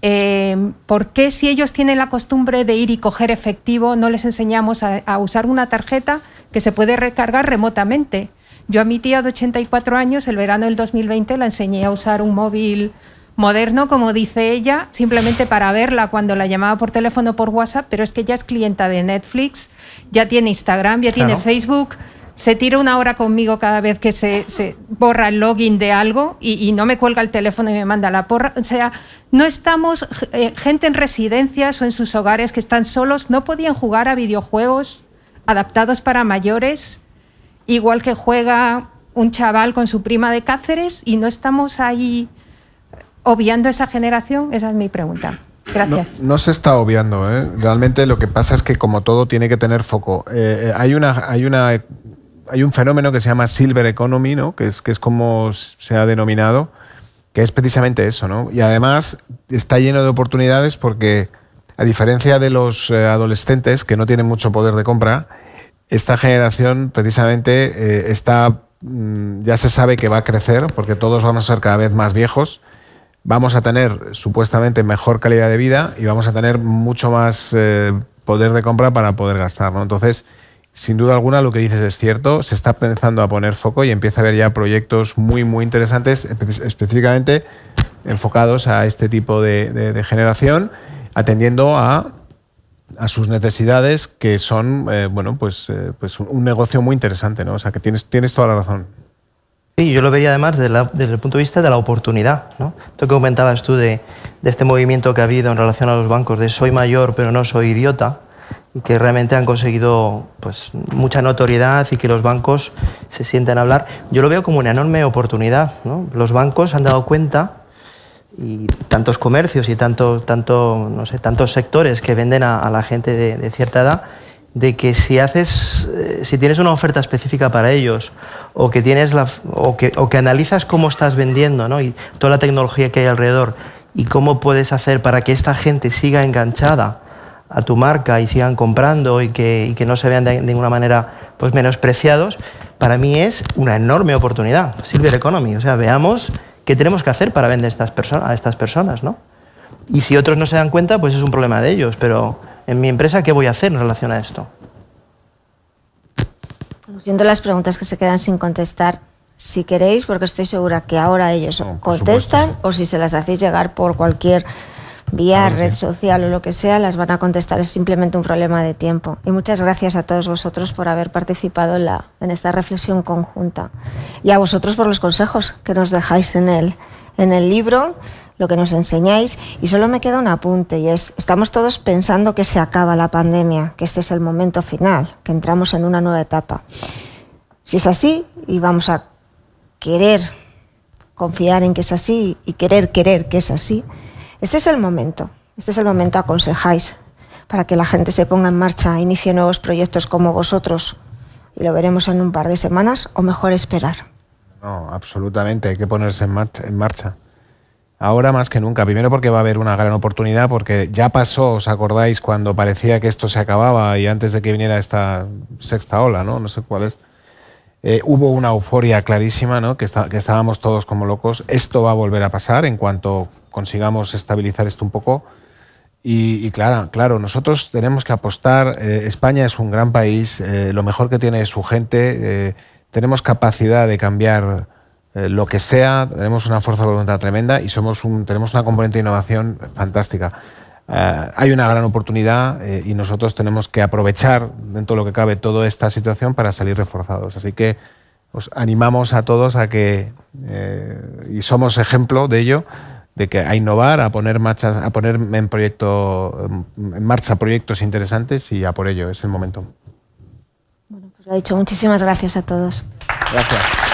Em, ¿por qué si ellos tienen la costumbre de ir y coger efectivo no les enseñamos a usar una tarjeta que se puede recargar remotamente. Yo a mi tía de 84 años, el verano del 2020, la enseñé a usar un móvil moderno, como dice ella, simplemente para verla cuando la llamaba por teléfono por WhatsApp, pero es que ya es clienta de Netflix, ya tiene Instagram, ya tiene Facebook. Se tira una hora conmigo cada vez que se, borra el login de algo y, no me cuelga el teléfono y me manda la porra. O sea, no estamos, eh, gente en residencias o en sus hogares que están solos, no podían jugar a videojuegos adaptados para mayores, igual que juega un chaval con su prima de Cáceres y no estamos ahí obviando esa generación? Esa es mi pregunta. Gracias. No, se está obviando. ¿eh? Realmente lo que pasa es que como todo tiene que tener foco. Eh, eh, hay una... Hay una hay un fenómeno que se llama Silver Economy, ¿no? que, es, que es como se ha denominado, que es precisamente eso. ¿no? Y además está lleno de oportunidades porque a diferencia de los eh, adolescentes que no tienen mucho poder de compra, esta generación precisamente eh, está, mm, ya se sabe que va a crecer porque todos vamos a ser cada vez más viejos, vamos a tener supuestamente mejor calidad de vida y vamos a tener mucho más eh, poder de compra para poder gastar. Entonces, sin duda alguna lo que dices es cierto, se está empezando a poner foco y empieza a haber ya proyectos muy, muy interesantes, específicamente enfocados a este tipo de generación atendiendo a, a sus necesidades que son, eh, bueno, pues, eh, pues un negocio muy interesante, ¿no? O sea, que tienes, tienes toda la razón. Sí, yo lo vería además desde, el punto de vista de la oportunidad, ¿no? Tú que comentabas tú de, de este movimiento que ha habido en relación a los bancos de soy mayor pero no soy idiota, que realmente han conseguido pues, mucha notoriedad y que los bancos se sienten a hablar. Yo lo veo como una enorme oportunidad. ¿no? Los bancos han dado cuenta y tantos comercios y tanto, tanto, no sé, tantos sectores que venden a, la gente de, cierta edad, de que si haces, eh, si tienes una oferta específica para ellos o que tienes la, o que, o que analizas cómo estás vendiendo, ¿no? Y toda la tecnología que hay alrededor y cómo puedes hacer para que esta gente siga enganchada a tu marca y sigan comprando y que, y que no se vean de, ninguna manera pues menospreciados, para mí es una enorme oportunidad, Silver Economy. O sea, veamos ¿Qué tenemos que hacer para vender estas a estas personas? ¿no? Y si otros no se dan cuenta, pues es un problema de ellos. Pero en mi empresa, ¿qué voy a hacer en relación a esto? Siento las preguntas que se quedan sin contestar, si queréis, porque estoy segura que ahora ellos contestan o si se las hacéis llegar por cualquier vía red social o lo que sea, las van a contestar. Es simplemente un problema de tiempo. Y muchas gracias a todos vosotros por haber participado en, la, en esta reflexión conjunta. Y a vosotros por los consejos que nos dejáis en el, en el libro lo que nos enseñáis y solo me queda un apunte y es, estamos todos pensando que se acaba la pandemia, que este es el momento final, que entramos en una nueva etapa. Si es así y vamos a querer confiar en que es así y querer querer que es así, este es el momento, este es el momento, aconsejáis, para que la gente se ponga en marcha, inicie nuevos proyectos como vosotros. Y lo veremos en un par de semanas, o mejor esperar. No, absolutamente, hay que ponerse en, marcha. Ahora más que nunca, primero porque va a haber una gran oportunidad, porque ya pasó, ¿os acordáis cuando parecía que esto se acababa y antes de que viniera esta sexta ola, ¿no? No sé cuál es. Eh, hubo una euforia clarísima, ¿no? que estábamos todos como locos. Esto va a volver a pasar en cuanto consigamos estabilizar esto un poco. Y, claro, claro, nosotros tenemos que apostar. Eh, España es un gran país, eh, lo mejor que tiene es su gente, eh, tenemos capacidad de cambiar lo que sea, tenemos una fuerza de voluntad tremenda y somos un, tenemos una componente de innovación fantástica. hay una gran oportunidad y nosotros tenemos que aprovechar dentro de lo que cabe toda esta situación para salir reforzados. Así que os animamos a todos a que, y somos ejemplo de ello, de que a innovar, a poner, marchas, a poner en, proyecto, en marcha proyectos interesantes y a por ello, es el momento. Bueno, pues lo he dicho, muchísimas gracias a todos. Gracias.